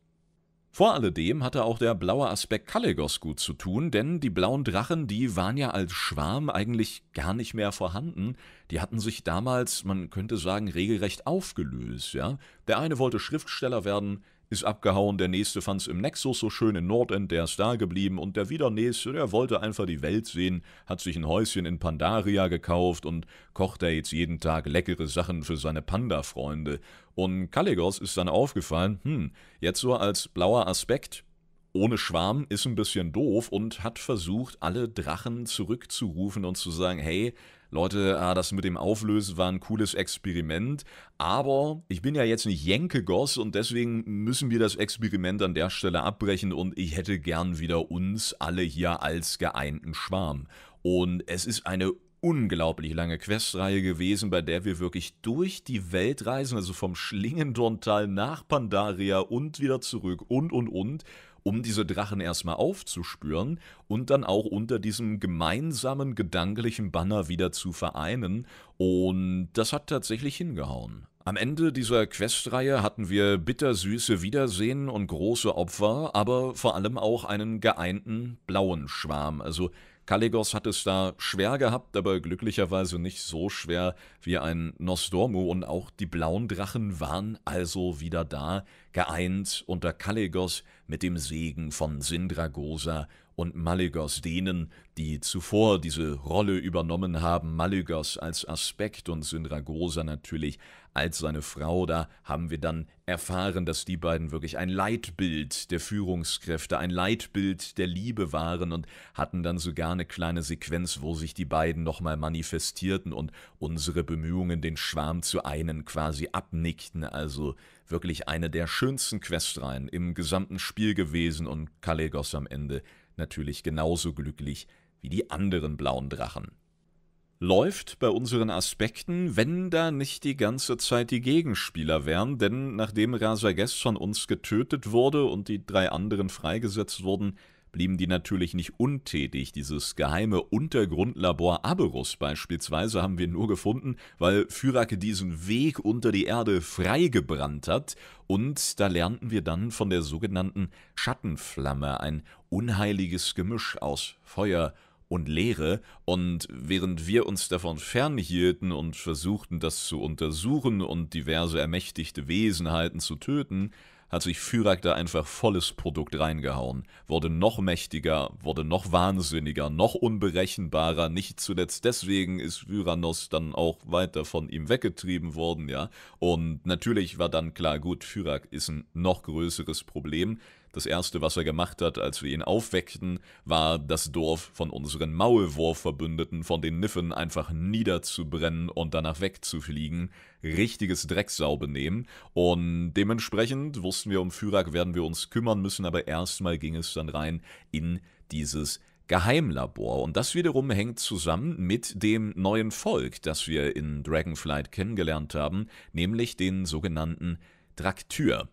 Speaker 1: Vor alledem hatte auch der blaue Aspekt Kallegos gut zu tun, denn die blauen Drachen, die waren ja als Schwarm eigentlich gar nicht mehr vorhanden. Die hatten sich damals, man könnte sagen, regelrecht aufgelöst, ja. Der eine wollte Schriftsteller werden, ist abgehauen, der nächste fand's im Nexus so schön in Nordend, der ist da geblieben und der wieder nächste, der wollte einfach die Welt sehen, hat sich ein Häuschen in Pandaria gekauft und kocht da jetzt jeden Tag leckere Sachen für seine Panda-Freunde. Und Kallegos ist dann aufgefallen, hm, jetzt so als blauer Aspekt, ohne Schwarm ist ein bisschen doof und hat versucht, alle Drachen zurückzurufen und zu sagen, hey, Leute, ah, das mit dem Auflösen war ein cooles Experiment, aber ich bin ja jetzt nicht Jenke Goss und deswegen müssen wir das Experiment an der Stelle abbrechen und ich hätte gern wieder uns alle hier als geeinten Schwarm. Und es ist eine unglaublich lange Questreihe gewesen, bei der wir wirklich durch die Welt reisen, also vom Schlingendorntal nach Pandaria und wieder zurück und und und um diese Drachen erstmal aufzuspüren und dann auch unter diesem gemeinsamen gedanklichen Banner wieder zu vereinen. Und das hat tatsächlich hingehauen. Am Ende dieser Questreihe hatten wir bittersüße Wiedersehen und große Opfer, aber vor allem auch einen geeinten blauen Schwarm, also Kaligos hat es da schwer gehabt, aber glücklicherweise nicht so schwer wie ein Nostormu und auch die blauen Drachen waren also wieder da, geeint unter Kaligos mit dem Segen von Sindragosa und Maligos, denen, die zuvor diese Rolle übernommen haben, Maligos als Aspekt und Syndragosa natürlich als seine Frau, da haben wir dann erfahren, dass die beiden wirklich ein Leitbild der Führungskräfte, ein Leitbild der Liebe waren und hatten dann sogar eine kleine Sequenz, wo sich die beiden nochmal manifestierten und unsere Bemühungen, den Schwarm zu einen, quasi abnickten. Also wirklich eine der schönsten Questreihen im gesamten Spiel gewesen und Kalegos am Ende natürlich genauso glücklich wie die anderen blauen Drachen. Läuft bei unseren Aspekten, wenn da nicht die ganze Zeit die Gegenspieler wären, denn nachdem Rasages von uns getötet wurde und die drei anderen freigesetzt wurden, blieben die natürlich nicht untätig. Dieses geheime Untergrundlabor Aberus beispielsweise haben wir nur gefunden, weil Fyrak diesen Weg unter die Erde freigebrannt hat. Und da lernten wir dann von der sogenannten Schattenflamme, ein unheiliges Gemisch aus Feuer und Leere, und während wir uns davon fernhielten und versuchten, das zu untersuchen und diverse ermächtigte Wesenheiten zu töten, hat sich Fyrak da einfach volles Produkt reingehauen, wurde noch mächtiger, wurde noch wahnsinniger, noch unberechenbarer, nicht zuletzt deswegen ist Vyranos dann auch weiter von ihm weggetrieben worden, ja, und natürlich war dann klar, gut, Fyrak ist ein noch größeres Problem, das erste, was er gemacht hat, als wir ihn aufweckten, war, das Dorf von unseren Maulwurfverbündeten, von den Niffen, einfach niederzubrennen und danach wegzufliegen. Richtiges Drecksaubenehmen. Und dementsprechend wussten wir, um Fyrak werden wir uns kümmern müssen, aber erstmal ging es dann rein in dieses Geheimlabor. Und das wiederum hängt zusammen mit dem neuen Volk, das wir in Dragonflight kennengelernt haben, nämlich den sogenannten Draktyr.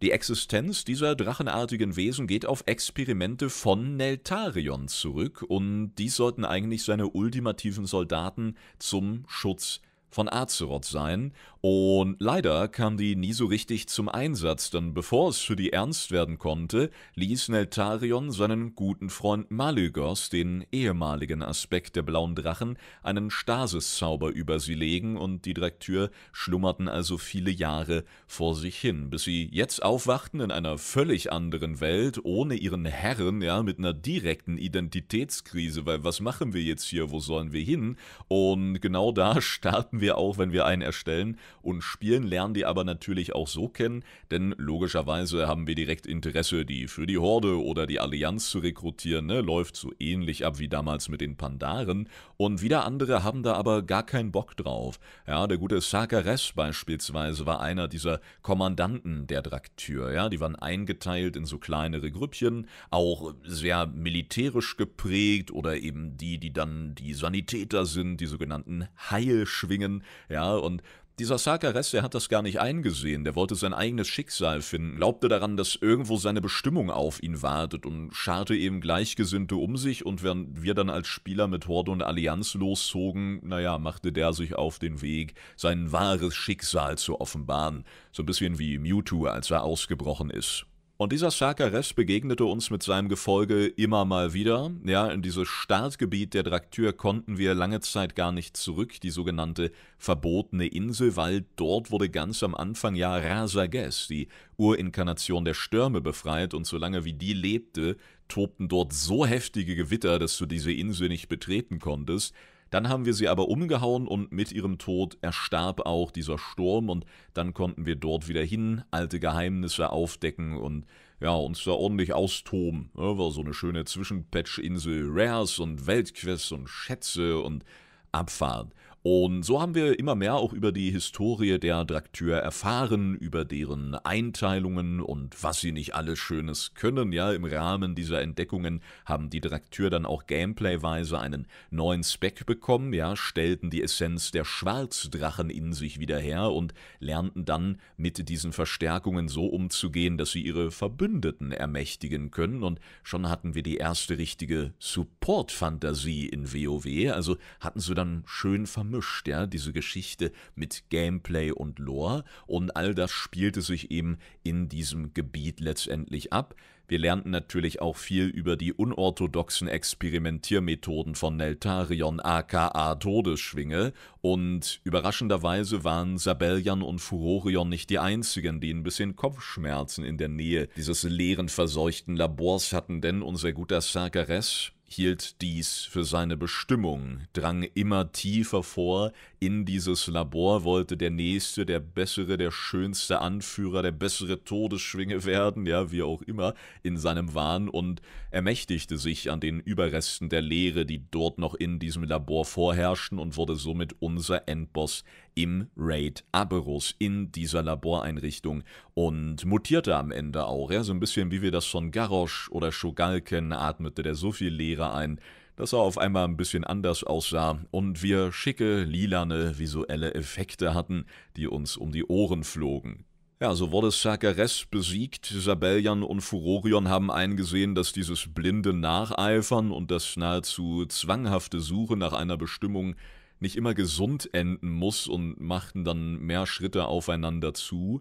Speaker 1: Die Existenz dieser drachenartigen Wesen geht auf Experimente von Neltarion zurück und dies sollten eigentlich seine ultimativen Soldaten zum Schutz von Azeroth sein und leider kam die nie so richtig zum Einsatz, denn bevor es für die ernst werden konnte, ließ Neltarion seinen guten Freund Malygos, den ehemaligen Aspekt der blauen Drachen, einen Stasiszauber über sie legen und die Draktür schlummerten also viele Jahre vor sich hin, bis sie jetzt aufwachten in einer völlig anderen Welt, ohne ihren Herren, ja, mit einer direkten Identitätskrise, weil was machen wir jetzt hier, wo sollen wir hin? Und genau da starten haben wir auch, wenn wir einen erstellen und spielen, lernen die aber natürlich auch so kennen, denn logischerweise haben wir direkt Interesse, die für die Horde oder die Allianz zu rekrutieren, ne? läuft so ähnlich ab wie damals mit den Pandaren und wieder andere haben da aber gar keinen Bock drauf. Ja, der gute Sakares beispielsweise war einer dieser Kommandanten der Draktür, ja, die waren eingeteilt in so kleinere Grüppchen, auch sehr militärisch geprägt oder eben die, die dann die Sanitäter sind, die sogenannten Heilschwinger Dingen, ja, und dieser Sakares, der hat das gar nicht eingesehen, der wollte sein eigenes Schicksal finden, glaubte daran, dass irgendwo seine Bestimmung auf ihn wartet und scharte eben Gleichgesinnte um sich und während wir dann als Spieler mit Horde und Allianz loszogen, naja, machte der sich auf den Weg, sein wahres Schicksal zu offenbaren, so ein bisschen wie Mewtwo, als er ausgebrochen ist. Und dieser Sarkares begegnete uns mit seinem Gefolge immer mal wieder. Ja, in dieses Startgebiet der Draktür konnten wir lange Zeit gar nicht zurück, die sogenannte verbotene Insel, weil dort wurde ganz am Anfang ja Rasages, die Urinkarnation der Stürme, befreit und solange wie die lebte, tobten dort so heftige Gewitter, dass du diese Insel nicht betreten konntest. Dann haben wir sie aber umgehauen und mit ihrem Tod erstarb auch dieser Sturm und dann konnten wir dort wieder hin, alte Geheimnisse aufdecken und ja, uns da ordentlich austoben. Ja, war so eine schöne Zwischenpatch-Insel Rares und Weltquests und Schätze und Abfahrt. Und so haben wir immer mehr auch über die Historie der Drakteur erfahren, über deren Einteilungen und was sie nicht alles Schönes können. Ja, im Rahmen dieser Entdeckungen haben die Drakteur dann auch gameplayweise einen neuen Spec bekommen, ja, stellten die Essenz der Schwarzdrachen in sich wieder her und lernten dann mit diesen Verstärkungen so umzugehen, dass sie ihre Verbündeten ermächtigen können. Und schon hatten wir die erste richtige Support-Fantasie in WoW, also hatten sie dann schön vermögen harmonisch, ja, diese Geschichte mit Gameplay und Lore. Und all das spielte sich eben in diesem Gebiet letztendlich ab. Wir lernten natürlich auch viel über die unorthodoxen Experimentiermethoden von Neltarion aka Todesschwinge und überraschenderweise waren Sabellian und Furorion nicht die einzigen, die ein bisschen Kopfschmerzen in der Nähe dieses leeren, verseuchten Labors hatten, denn unser guter Sargeres hielt dies für seine Bestimmung, drang immer tiefer vor, in dieses Labor wollte der Nächste, der Bessere, der schönste Anführer, der bessere Todesschwinge werden, ja, wie auch immer, in seinem Wahn und ermächtigte sich an den Überresten der Lehre, die dort noch in diesem Labor vorherrschten und wurde somit unser Endboss im Raid Aberus in dieser Laboreinrichtung und mutierte am Ende auch, ja, so ein bisschen wie wir das von Garrosh oder Shogal kennen, atmete der so viel Lehre ein, dass er auf einmal ein bisschen anders aussah und wir schicke lilane visuelle Effekte hatten, die uns um die Ohren flogen. Ja, so wurde Sakares besiegt, Sabellian und Furorion haben eingesehen, dass dieses blinde Nacheifern und das nahezu zwanghafte Suchen nach einer Bestimmung nicht immer gesund enden muss und machten dann mehr Schritte aufeinander zu,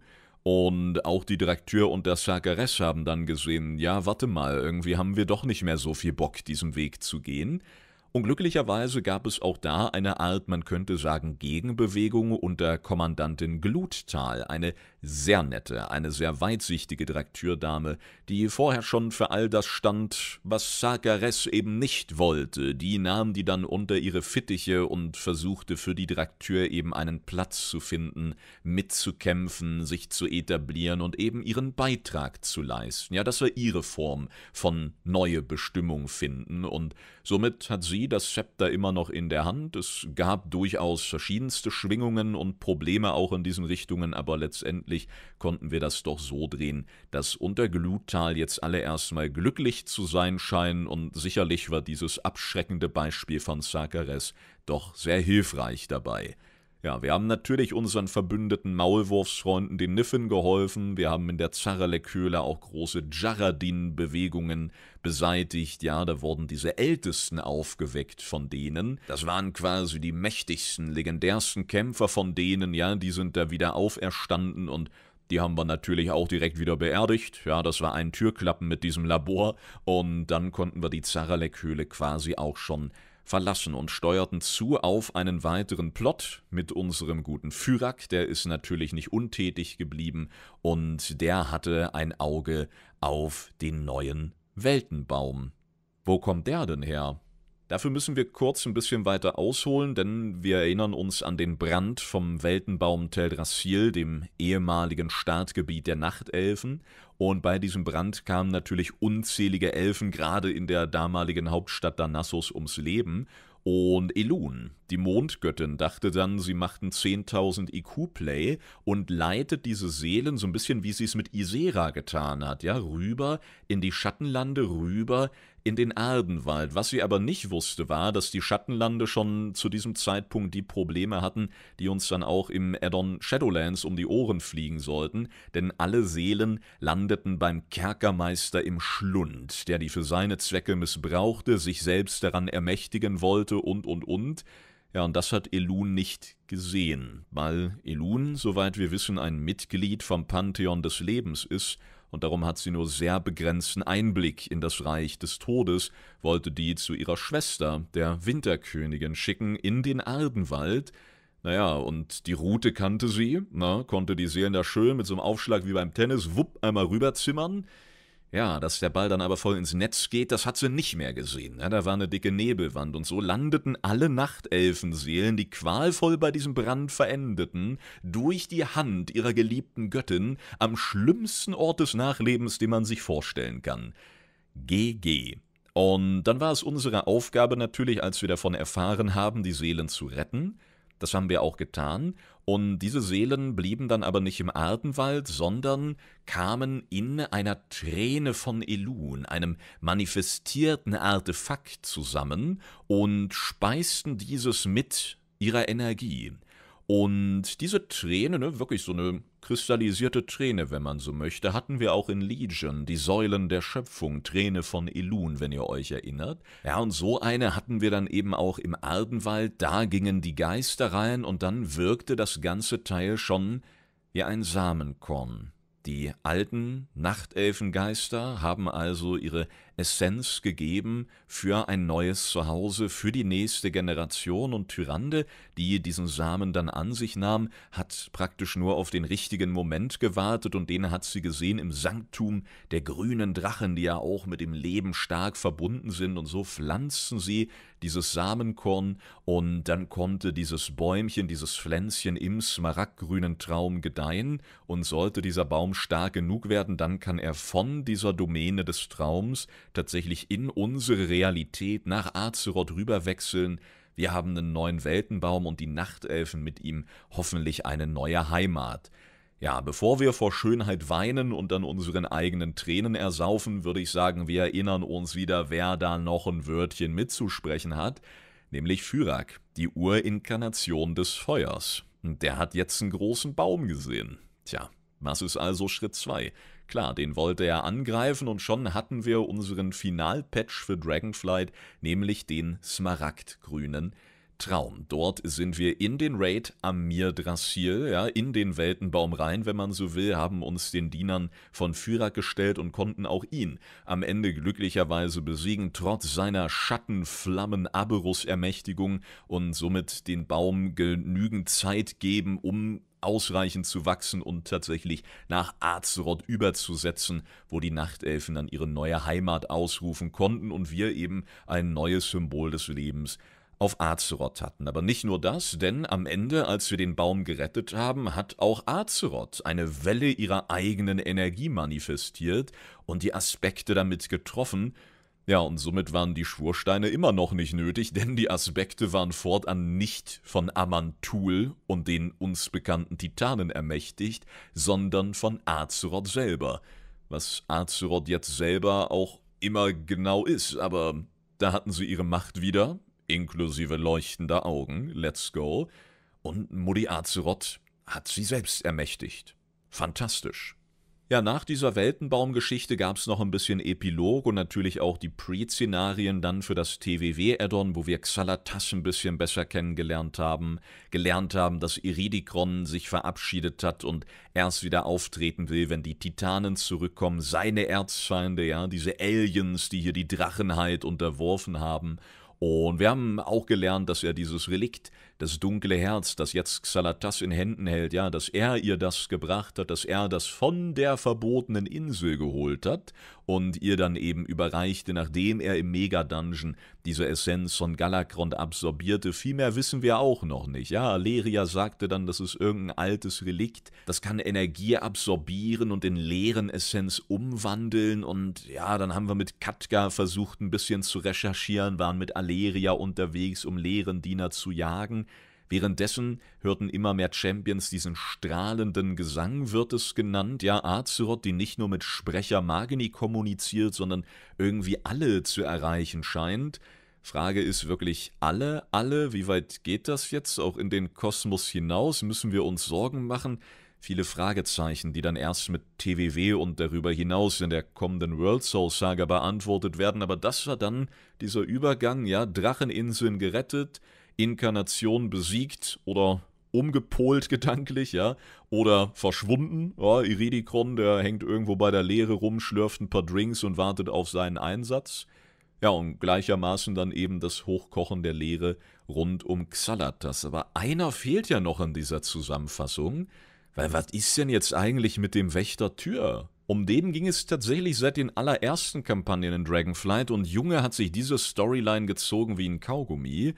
Speaker 1: und auch die Direkteur und der Schakeresch haben dann gesehen, ja, warte mal, irgendwie haben wir doch nicht mehr so viel Bock, diesen Weg zu gehen glücklicherweise gab es auch da eine Art, man könnte sagen, Gegenbewegung unter Kommandantin Gluttal, eine sehr nette, eine sehr weitsichtige Traktürdame, die vorher schon für all das stand, was Sakares eben nicht wollte, die nahm die dann unter ihre Fittiche und versuchte für die Traktür eben einen Platz zu finden, mitzukämpfen, sich zu etablieren und eben ihren Beitrag zu leisten. Ja, das war ihre Form von neue Bestimmung finden und somit hat sie das Zepter immer noch in der Hand. Es gab durchaus verschiedenste Schwingungen und Probleme auch in diesen Richtungen, aber letztendlich konnten wir das doch so drehen, dass unter Gluttal jetzt alle erstmal glücklich zu sein scheinen und sicherlich war dieses abschreckende Beispiel von Sakares doch sehr hilfreich dabei. Ja, wir haben natürlich unseren verbündeten Maulwurfsfreunden den Niffen geholfen, wir haben in der zaralek auch große Jaradin-Bewegungen beseitigt, ja, da wurden diese Ältesten aufgeweckt von denen. Das waren quasi die mächtigsten, legendärsten Kämpfer von denen, ja, die sind da wieder auferstanden und die haben wir natürlich auch direkt wieder beerdigt. Ja, das war ein Türklappen mit diesem Labor. Und dann konnten wir die zaralek quasi auch schon verlassen und steuerten zu auf einen weiteren Plot mit unserem guten Fyrak. Der ist natürlich nicht untätig geblieben und der hatte ein Auge auf den neuen Weltenbaum. Wo kommt der denn her? Dafür müssen wir kurz ein bisschen weiter ausholen, denn wir erinnern uns an den Brand vom Weltenbaum Teldrassil, dem ehemaligen Startgebiet der Nachtelfen. Und bei diesem Brand kamen natürlich unzählige Elfen gerade in der damaligen Hauptstadt Danassus ums Leben. Und Elun, die Mondgöttin, dachte dann, sie machten 10.000 IQ-Play und leitet diese Seelen so ein bisschen, wie sie es mit Isera getan hat, ja, rüber in die Schattenlande, rüber in den Erdenwald. Was sie aber nicht wusste, war, dass die Schattenlande schon zu diesem Zeitpunkt die Probleme hatten, die uns dann auch im Addon Shadowlands um die Ohren fliegen sollten, denn alle Seelen landeten beim Kerkermeister im Schlund, der die für seine Zwecke missbrauchte, sich selbst daran ermächtigen wollte und und und. Ja, und das hat Elun nicht gesehen, weil Elun, soweit wir wissen, ein Mitglied vom Pantheon des Lebens ist und darum hat sie nur sehr begrenzten Einblick in das Reich des Todes, wollte die zu ihrer Schwester, der Winterkönigin, schicken in den Ardenwald. Naja, und die Route kannte sie, na, konnte die Seelen da schön mit so einem Aufschlag wie beim Tennis wupp einmal rüberzimmern. Ja, dass der Ball dann aber voll ins Netz geht, das hat sie nicht mehr gesehen. Ja, ne? da war eine dicke Nebelwand und so landeten alle Nachtelfenseelen, die qualvoll bei diesem Brand verendeten, durch die Hand ihrer geliebten Göttin am schlimmsten Ort des Nachlebens, den man sich vorstellen kann. GG. Und dann war es unsere Aufgabe natürlich, als wir davon erfahren haben, die Seelen zu retten, das haben wir auch getan. Und diese Seelen blieben dann aber nicht im Ardenwald, sondern kamen in einer Träne von Elun, einem manifestierten Artefakt zusammen und speisten dieses mit ihrer Energie. Und diese Träne, ne, wirklich so eine kristallisierte Träne, wenn man so möchte, hatten wir auch in Legion, die Säulen der Schöpfung, Träne von Elun, wenn ihr euch erinnert. Ja, und so eine hatten wir dann eben auch im Ardenwald, da gingen die Geister rein und dann wirkte das ganze Teil schon wie ein Samenkorn. Die alten Nachtelfengeister haben also ihre Essenz gegeben für ein neues Zuhause, für die nächste Generation. Und Tyrande, die diesen Samen dann an sich nahm, hat praktisch nur auf den richtigen Moment gewartet und den hat sie gesehen im Sanktum der grünen Drachen, die ja auch mit dem Leben stark verbunden sind. Und so pflanzten sie dieses Samenkorn und dann konnte dieses Bäumchen, dieses Pflänzchen im smaragdgrünen Traum gedeihen. Und sollte dieser Baum stark genug werden, dann kann er von dieser Domäne des Traums tatsächlich in unsere Realität nach Azeroth rüberwechseln. Wir haben einen neuen Weltenbaum und die Nachtelfen mit ihm hoffentlich eine neue Heimat. Ja, bevor wir vor Schönheit weinen und an unseren eigenen Tränen ersaufen, würde ich sagen, wir erinnern uns wieder, wer da noch ein Wörtchen mitzusprechen hat, nämlich Fyrak, die Urinkarnation des Feuers. Und der hat jetzt einen großen Baum gesehen. Tja, was ist also Schritt 2? Klar, den wollte er angreifen und schon hatten wir unseren Finalpatch für Dragonflight, nämlich den smaragdgrünen Traum. Dort sind wir in den Raid am Drasil, ja, in den Weltenbaum rein, wenn man so will, haben uns den Dienern von Führer gestellt und konnten auch ihn am Ende glücklicherweise besiegen, trotz seiner Schattenflammen Aberus Ermächtigung und somit den Baum genügend Zeit geben, um ausreichend zu wachsen und tatsächlich nach Azeroth überzusetzen, wo die Nachtelfen dann ihre neue Heimat ausrufen konnten und wir eben ein neues Symbol des Lebens auf Azeroth hatten. Aber nicht nur das, denn am Ende, als wir den Baum gerettet haben, hat auch Azeroth eine Welle ihrer eigenen Energie manifestiert und die Aspekte damit getroffen, ja, und somit waren die Schwursteine immer noch nicht nötig, denn die Aspekte waren fortan nicht von Amantul und den uns bekannten Titanen ermächtigt, sondern von Azeroth selber. Was Azeroth jetzt selber auch immer genau ist, aber da hatten sie ihre Macht wieder, inklusive leuchtender Augen, let's go, und Mutti Azeroth hat sie selbst ermächtigt. Fantastisch. Ja, nach dieser Weltenbaumgeschichte gab es noch ein bisschen Epilog und natürlich auch die Pre-Szenarien dann für das TWW-Addon, wo wir Xalatas ein bisschen besser kennengelernt haben, gelernt haben, dass Iridikron sich verabschiedet hat und erst wieder auftreten will, wenn die Titanen zurückkommen, seine Erzfeinde, ja, diese Aliens, die hier die Drachenheit unterworfen haben. Und wir haben auch gelernt, dass er dieses Relikt das dunkle Herz, das jetzt Xalatas in Händen hält, ja, dass er ihr das gebracht hat, dass er das von der verbotenen Insel geholt hat und ihr dann eben überreichte, nachdem er im Mega-Dungeon diese Essenz von Galakrond absorbierte. Viel mehr wissen wir auch noch nicht, ja. Leria sagte dann, das ist irgendein altes Relikt, das kann Energie absorbieren und in leeren Essenz umwandeln und ja, dann haben wir mit Katka versucht, ein bisschen zu recherchieren, waren mit Aleria unterwegs, um leeren Diener zu jagen. Währenddessen hörten immer mehr Champions diesen strahlenden Gesang, wird es genannt, ja, Azeroth, die nicht nur mit Sprecher Magni kommuniziert, sondern irgendwie alle zu erreichen scheint. Frage ist wirklich alle, alle, wie weit geht das jetzt auch in den Kosmos hinaus? Müssen wir uns Sorgen machen? Viele Fragezeichen, die dann erst mit TWW und darüber hinaus in der kommenden World Soul Saga beantwortet werden, aber das war dann dieser Übergang, ja, Dracheninseln gerettet, Inkarnation besiegt oder umgepolt gedanklich, ja, oder verschwunden. Ja, Iridikon, der hängt irgendwo bei der Leere rum, schlürft ein paar Drinks und wartet auf seinen Einsatz. Ja, und gleichermaßen dann eben das Hochkochen der Leere rund um Xalatas. Aber einer fehlt ja noch in dieser Zusammenfassung, weil was ist denn jetzt eigentlich mit dem Wächter Tür? Um den ging es tatsächlich seit den allerersten Kampagnen in Dragonflight und Junge hat sich diese Storyline gezogen wie ein Kaugummi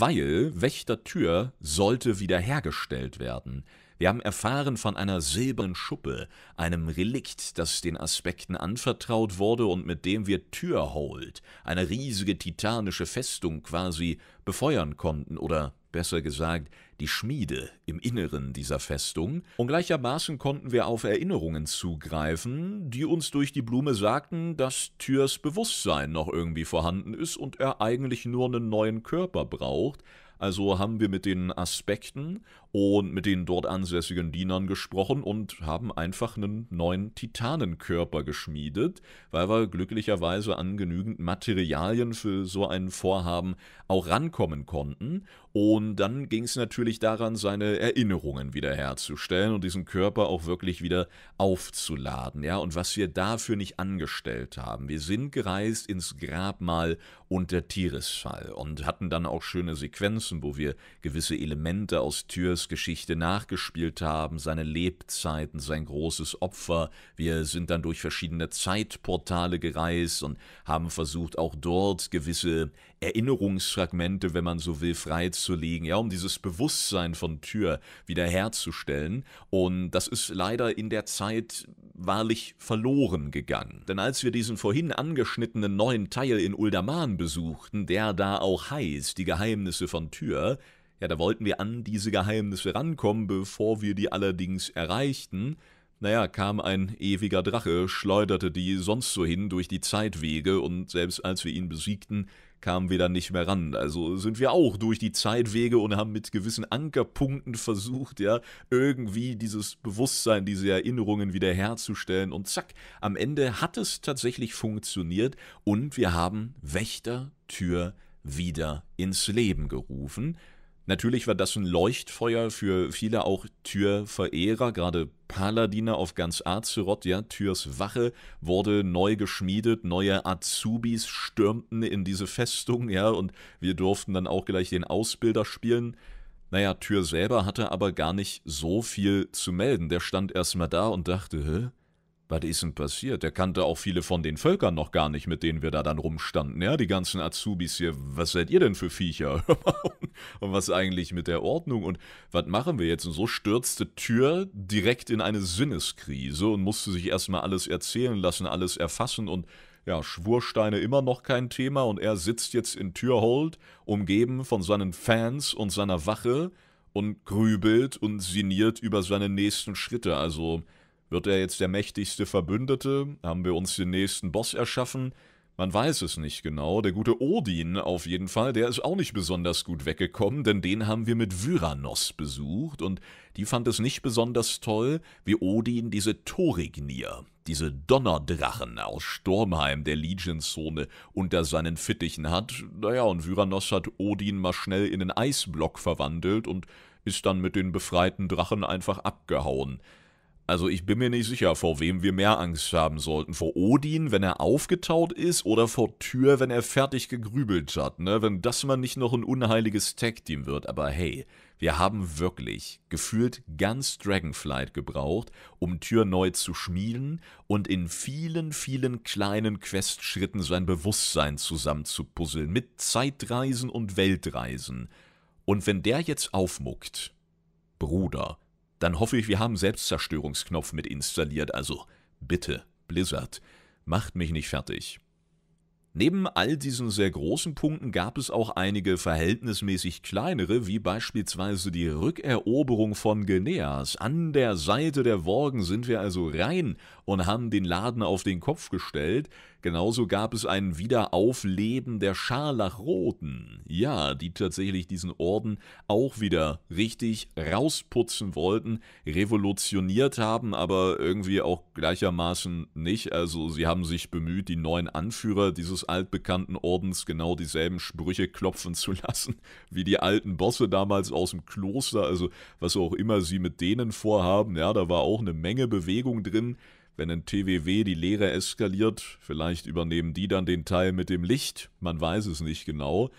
Speaker 1: weil Wächtertür sollte wiederhergestellt werden. Wir haben erfahren von einer silbernen Schuppe, einem Relikt, das den Aspekten anvertraut wurde und mit dem wir Türhold, eine riesige titanische Festung quasi, befeuern konnten oder besser gesagt die Schmiede im Inneren dieser Festung, und gleichermaßen konnten wir auf Erinnerungen zugreifen, die uns durch die Blume sagten, dass Türs Bewusstsein noch irgendwie vorhanden ist und er eigentlich nur einen neuen Körper braucht, also haben wir mit den Aspekten und mit den dort ansässigen Dienern gesprochen und haben einfach einen neuen Titanenkörper geschmiedet, weil wir glücklicherweise an genügend Materialien für so ein Vorhaben auch rankommen konnten. Und dann ging es natürlich daran, seine Erinnerungen wiederherzustellen und diesen Körper auch wirklich wieder aufzuladen. Ja, und was wir dafür nicht angestellt haben. Wir sind gereist ins Grabmal unter Tieresfall und hatten dann auch schöne Sequenzen, wo wir gewisse Elemente aus Tyrs Heldesgeschichte nachgespielt haben, seine Lebzeiten, sein großes Opfer. Wir sind dann durch verschiedene Zeitportale gereist und haben versucht, auch dort gewisse Erinnerungsfragmente, wenn man so will, freizulegen, ja, um dieses Bewusstsein von Tür wiederherzustellen. Und das ist leider in der Zeit wahrlich verloren gegangen. Denn als wir diesen vorhin angeschnittenen neuen Teil in Uldaman besuchten, der da auch heißt, die Geheimnisse von Tür, ja, da wollten wir an diese Geheimnisse rankommen, bevor wir die allerdings erreichten. Naja, kam ein ewiger Drache, schleuderte die sonst so hin durch die Zeitwege und selbst als wir ihn besiegten, kamen wir dann nicht mehr ran. Also sind wir auch durch die Zeitwege und haben mit gewissen Ankerpunkten versucht, ja, irgendwie dieses Bewusstsein, diese Erinnerungen wiederherzustellen. Und zack, am Ende hat es tatsächlich funktioniert und wir haben Wächtertür wieder ins Leben gerufen. Natürlich war das ein Leuchtfeuer für viele auch Tyr-Verehrer, gerade Paladiner auf ganz Azeroth, ja, Türs Wache wurde neu geschmiedet, neue Azubis stürmten in diese Festung, ja, und wir durften dann auch gleich den Ausbilder spielen. Naja, Tür selber hatte aber gar nicht so viel zu melden, der stand erstmal da und dachte, hä? Was ist denn passiert? Der kannte auch viele von den Völkern noch gar nicht, mit denen wir da dann rumstanden. Ja, die ganzen Azubis hier, was seid ihr denn für Viecher? und was eigentlich mit der Ordnung? Und was machen wir jetzt? Und so stürzte Tür direkt in eine Sinneskrise und musste sich erstmal alles erzählen lassen, alles erfassen und ja, Schwursteine immer noch kein Thema und er sitzt jetzt in Türhold, umgeben von seinen Fans und seiner Wache und grübelt und sinniert über seine nächsten Schritte. Also, wird er jetzt der mächtigste Verbündete? Haben wir uns den nächsten Boss erschaffen? Man weiß es nicht genau. Der gute Odin auf jeden Fall, der ist auch nicht besonders gut weggekommen, denn den haben wir mit Vyranos besucht und die fand es nicht besonders toll, wie Odin diese Thorignir, diese Donnerdrachen aus Sturmheim der Legionszone unter seinen Fittichen hat. Naja, und Vyranos hat Odin mal schnell in einen Eisblock verwandelt und ist dann mit den befreiten Drachen einfach abgehauen. Also ich bin mir nicht sicher, vor wem wir mehr Angst haben sollten. Vor Odin, wenn er aufgetaut ist, oder vor Tür, wenn er fertig gegrübelt hat, ne? Wenn das mal nicht noch ein unheiliges Tag-Team wird. Aber hey, wir haben wirklich gefühlt ganz Dragonflight gebraucht, um Tür neu zu schmieden und in vielen, vielen kleinen Questschritten sein Bewusstsein zusammenzupuzzeln mit Zeitreisen und Weltreisen. Und wenn der jetzt aufmuckt, Bruder, dann hoffe ich, wir haben Selbstzerstörungsknopf mit installiert. Also bitte, Blizzard, macht mich nicht fertig. Neben all diesen sehr großen Punkten gab es auch einige verhältnismäßig kleinere, wie beispielsweise die Rückeroberung von Geneas. An der Seite der Worgen sind wir also rein und haben den Laden auf den Kopf gestellt. Genauso gab es ein Wiederaufleben der Scharlachroten, ja, die tatsächlich diesen Orden auch wieder richtig rausputzen wollten, revolutioniert haben, aber irgendwie auch gleichermaßen nicht. Also sie haben sich bemüht, die neuen Anführer dieses altbekannten Ordens genau dieselben Sprüche klopfen zu lassen, wie die alten Bosse damals aus dem Kloster, also was auch immer sie mit denen vorhaben, ja, da war auch eine Menge Bewegung drin. Wenn ein TWW die Lehre eskaliert, vielleicht übernehmen die dann den Teil mit dem Licht, man weiß es nicht genau.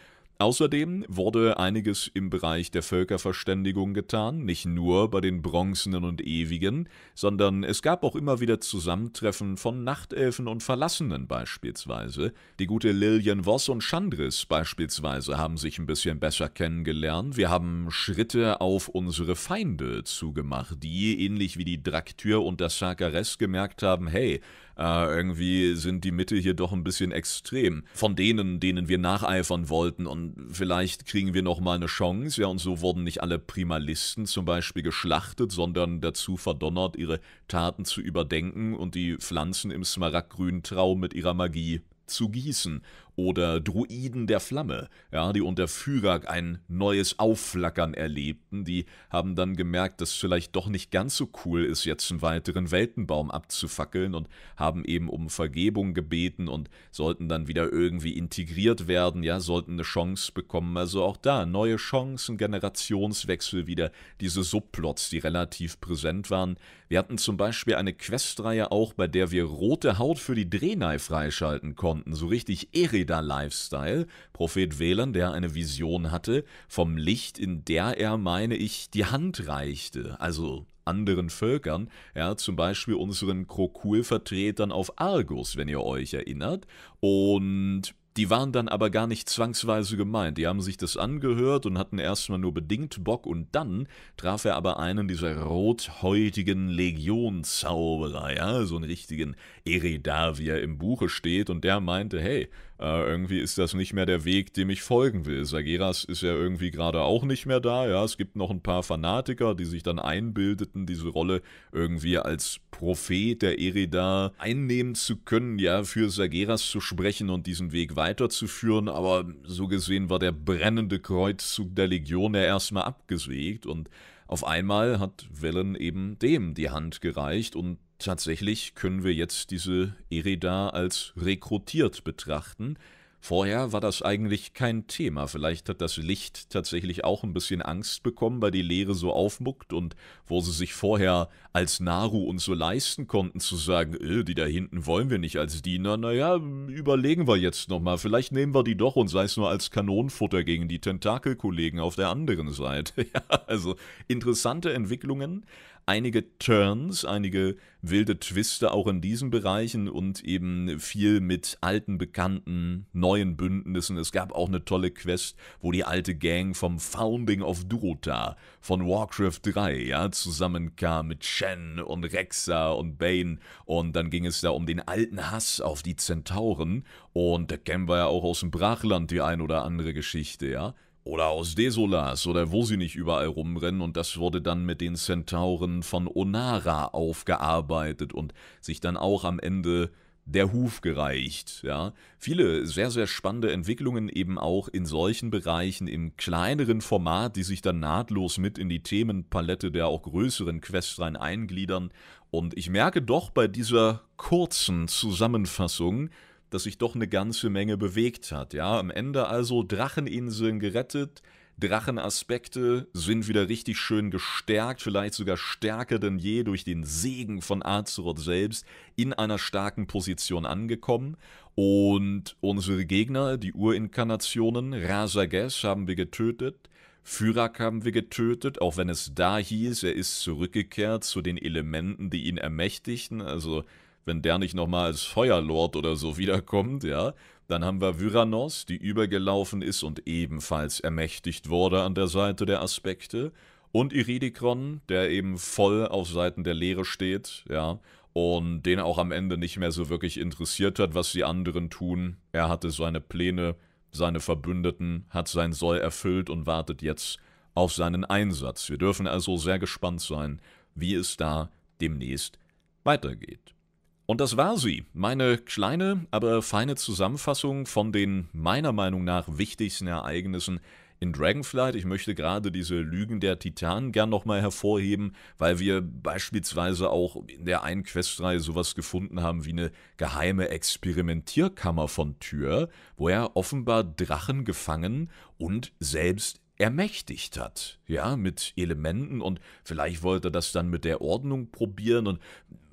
Speaker 1: Außerdem wurde einiges im Bereich der Völkerverständigung getan, nicht nur bei den Bronzenen und Ewigen, sondern es gab auch immer wieder Zusammentreffen von Nachtelfen und Verlassenen beispielsweise. Die gute Lillian Voss und Chandris beispielsweise haben sich ein bisschen besser kennengelernt. Wir haben Schritte auf unsere Feinde zugemacht, die, ähnlich wie die Draktür und das Sarkares gemerkt haben, hey, äh, irgendwie sind die Mitte hier doch ein bisschen extrem. Von denen, denen wir nacheifern wollten und vielleicht kriegen wir nochmal eine Chance. Ja, und so wurden nicht alle Primalisten zum Beispiel geschlachtet, sondern dazu verdonnert, ihre Taten zu überdenken und die Pflanzen im smaragdgrünen Trau mit ihrer Magie zu gießen oder Druiden der Flamme, ja, die unter Fyrak ein neues Aufflackern erlebten, die haben dann gemerkt, dass es vielleicht doch nicht ganz so cool ist, jetzt einen weiteren Weltenbaum abzufackeln und haben eben um Vergebung gebeten und sollten dann wieder irgendwie integriert werden, ja, sollten eine Chance bekommen. Also auch da neue Chancen, Generationswechsel wieder, diese Subplots, die relativ präsent waren. Wir hatten zum Beispiel eine Questreihe auch, bei der wir rote Haut für die Drehnei freischalten konnten, so richtig irre Ayurveda-Lifestyle. Prophet Welan, der eine Vision hatte vom Licht, in der er, meine ich, die Hand reichte. Also anderen Völkern, ja, zum Beispiel unseren Krokul-Vertretern auf Argus, wenn ihr euch erinnert. Und die waren dann aber gar nicht zwangsweise gemeint. Die haben sich das angehört und hatten erstmal nur bedingt Bock und dann traf er aber einen dieser rothäutigen Legionzauberer, ja, so einen richtigen wie er im Buche steht und der meinte, hey, äh, irgendwie ist das nicht mehr der Weg, dem ich folgen will. Sageras ist ja irgendwie gerade auch nicht mehr da. Ja, es gibt noch ein paar Fanatiker, die sich dann einbildeten, diese Rolle irgendwie als Prophet der Erida einnehmen zu können, ja, für Sageras zu sprechen und diesen Weg weiterzuführen. Aber so gesehen war der brennende Kreuzzug der Legion ja erstmal abgesägt und auf einmal hat Wellen eben dem die Hand gereicht und Tatsächlich können wir jetzt diese Ereda als rekrutiert betrachten. Vorher war das eigentlich kein Thema. Vielleicht hat das Licht tatsächlich auch ein bisschen Angst bekommen, weil die Lehre so aufmuckt und wo sie sich vorher als Naru und so leisten konnten, zu sagen, äh, die da hinten wollen wir nicht als Diener, naja, überlegen wir jetzt nochmal, vielleicht nehmen wir die doch und sei es nur als Kanonenfutter gegen die Tentakelkollegen auf der anderen Seite. ja, also interessante Entwicklungen, einige Turns, einige wilde Twister auch in diesen Bereichen und eben viel mit alten Bekannten, neuen Bündnissen. Es gab auch eine tolle Quest, wo die alte Gang vom Founding of Durota von Warcraft 3 ja, zusammenkam mit Shen und Rexa und Bane und dann ging es da um den alten Hass auf die Zentauren und da kennen wir ja auch aus dem Brachland die ein oder andere Geschichte, ja. Oder aus Desolas oder wo sie nicht überall rumrennen und das wurde dann mit den Centauren von Onara aufgearbeitet und sich dann auch am Ende der Huf gereicht, ja. Viele sehr, sehr spannende Entwicklungen eben auch in solchen Bereichen im kleineren Format, die sich dann nahtlos mit in die Themenpalette der auch größeren Quests rein eingliedern. Und ich merke doch bei dieser kurzen Zusammenfassung, dass sich doch eine ganze Menge bewegt hat. Ja, am Ende also Dracheninseln gerettet, Drachenaspekte sind wieder richtig schön gestärkt, vielleicht sogar stärker denn je durch den Segen von Azeroth selbst in einer starken Position angekommen. Und unsere Gegner, die Urinkarnationen, Razages haben wir getötet, Fyrak haben wir getötet, auch wenn es da hieß, er ist zurückgekehrt zu den Elementen, die ihn ermächtigten, also wenn der nicht nochmal als Feuerlord oder so wiederkommt, ja. Dann haben wir Vyranos, die übergelaufen ist und ebenfalls ermächtigt wurde an der Seite der Aspekte. Und Iridikron, der eben voll auf Seiten der Lehre steht, ja. Und den auch am Ende nicht mehr so wirklich interessiert hat, was die anderen tun. Er hatte seine Pläne, seine Verbündeten, hat sein Soll erfüllt und wartet jetzt auf seinen Einsatz. Wir dürfen also sehr gespannt sein, wie es da demnächst weitergeht. Und das war sie, meine kleine, aber feine Zusammenfassung von den meiner Meinung nach wichtigsten Ereignissen in Dragonflight. Ich möchte gerade diese Lügen der Titanen gern nochmal hervorheben, weil wir beispielsweise auch in der einen Questreihe sowas gefunden haben wie eine geheime Experimentierkammer von Tyr, wo er offenbar Drachen gefangen und selbst ermächtigt hat, ja, mit Elementen und vielleicht wollte er das dann mit der Ordnung probieren und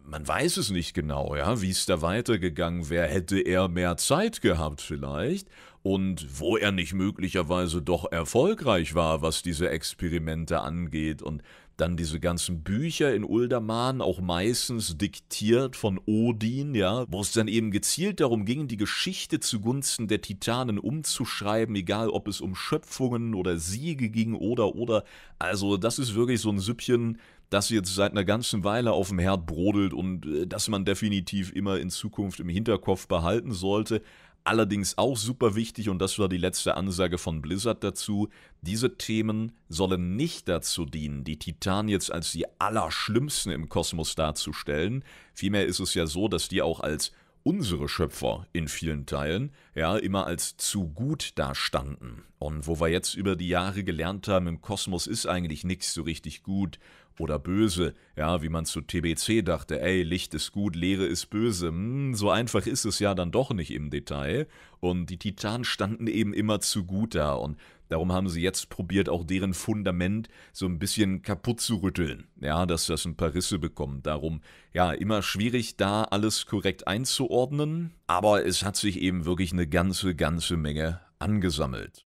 Speaker 1: man weiß es nicht genau, ja, wie es da weitergegangen wäre, hätte er mehr Zeit gehabt vielleicht und wo er nicht möglicherweise doch erfolgreich war, was diese Experimente angeht und dann diese ganzen Bücher in Uldermann, auch meistens diktiert von Odin, ja, wo es dann eben gezielt darum ging, die Geschichte zugunsten der Titanen umzuschreiben, egal ob es um Schöpfungen oder Siege ging oder oder. Also das ist wirklich so ein Süppchen, das jetzt seit einer ganzen Weile auf dem Herd brodelt und äh, das man definitiv immer in Zukunft im Hinterkopf behalten sollte. Allerdings auch super wichtig, und das war die letzte Ansage von Blizzard dazu, diese Themen sollen nicht dazu dienen, die Titan jetzt als die Allerschlimmsten im Kosmos darzustellen. Vielmehr ist es ja so, dass die auch als unsere Schöpfer in vielen Teilen ja immer als zu gut dastanden. Und wo wir jetzt über die Jahre gelernt haben, im Kosmos ist eigentlich nichts so richtig gut oder böse, ja, wie man zu TBC dachte, ey, Licht ist gut, Leere ist böse. Hm, so einfach ist es ja dann doch nicht im Detail. Und die Titanen standen eben immer zu gut da und Darum haben sie jetzt probiert, auch deren Fundament so ein bisschen kaputt zu rütteln. Ja, dass das ein paar Risse bekommt. Darum, ja, immer schwierig, da alles korrekt einzuordnen. Aber es hat sich eben wirklich eine ganze, ganze Menge angesammelt.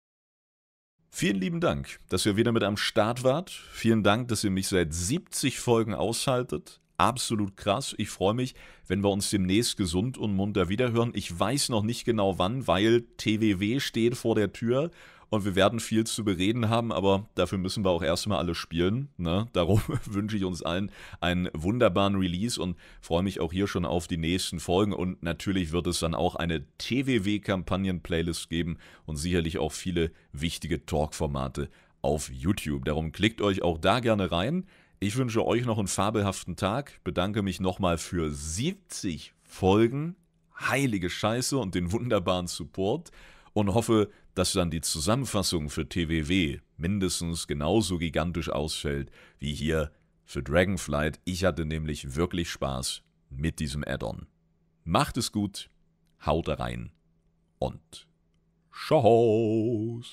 Speaker 1: Vielen lieben Dank, dass ihr wieder mit am Start wart. Vielen Dank, dass ihr mich seit 70 Folgen aushaltet. Absolut krass. Ich freue mich, wenn wir uns demnächst gesund und munter wiederhören. Ich weiß noch nicht genau wann, weil TWW steht vor der Tür und wir werden viel zu bereden haben, aber dafür müssen wir auch erstmal alle spielen. Ne? Darum wünsche ich uns allen einen wunderbaren Release und freue mich auch hier schon auf die nächsten Folgen. Und natürlich wird es dann auch eine TWW-Kampagnen-Playlist geben und sicherlich auch viele wichtige Talk-Formate auf YouTube. Darum klickt euch auch da gerne rein. Ich wünsche euch noch einen fabelhaften Tag, bedanke mich nochmal für 70 Folgen, heilige Scheiße und den wunderbaren Support und hoffe, dass dann die Zusammenfassung für TWW mindestens genauso gigantisch ausfällt wie hier für Dragonflight. Ich hatte nämlich wirklich Spaß mit diesem Add-on. Macht es gut, haut rein und tschau!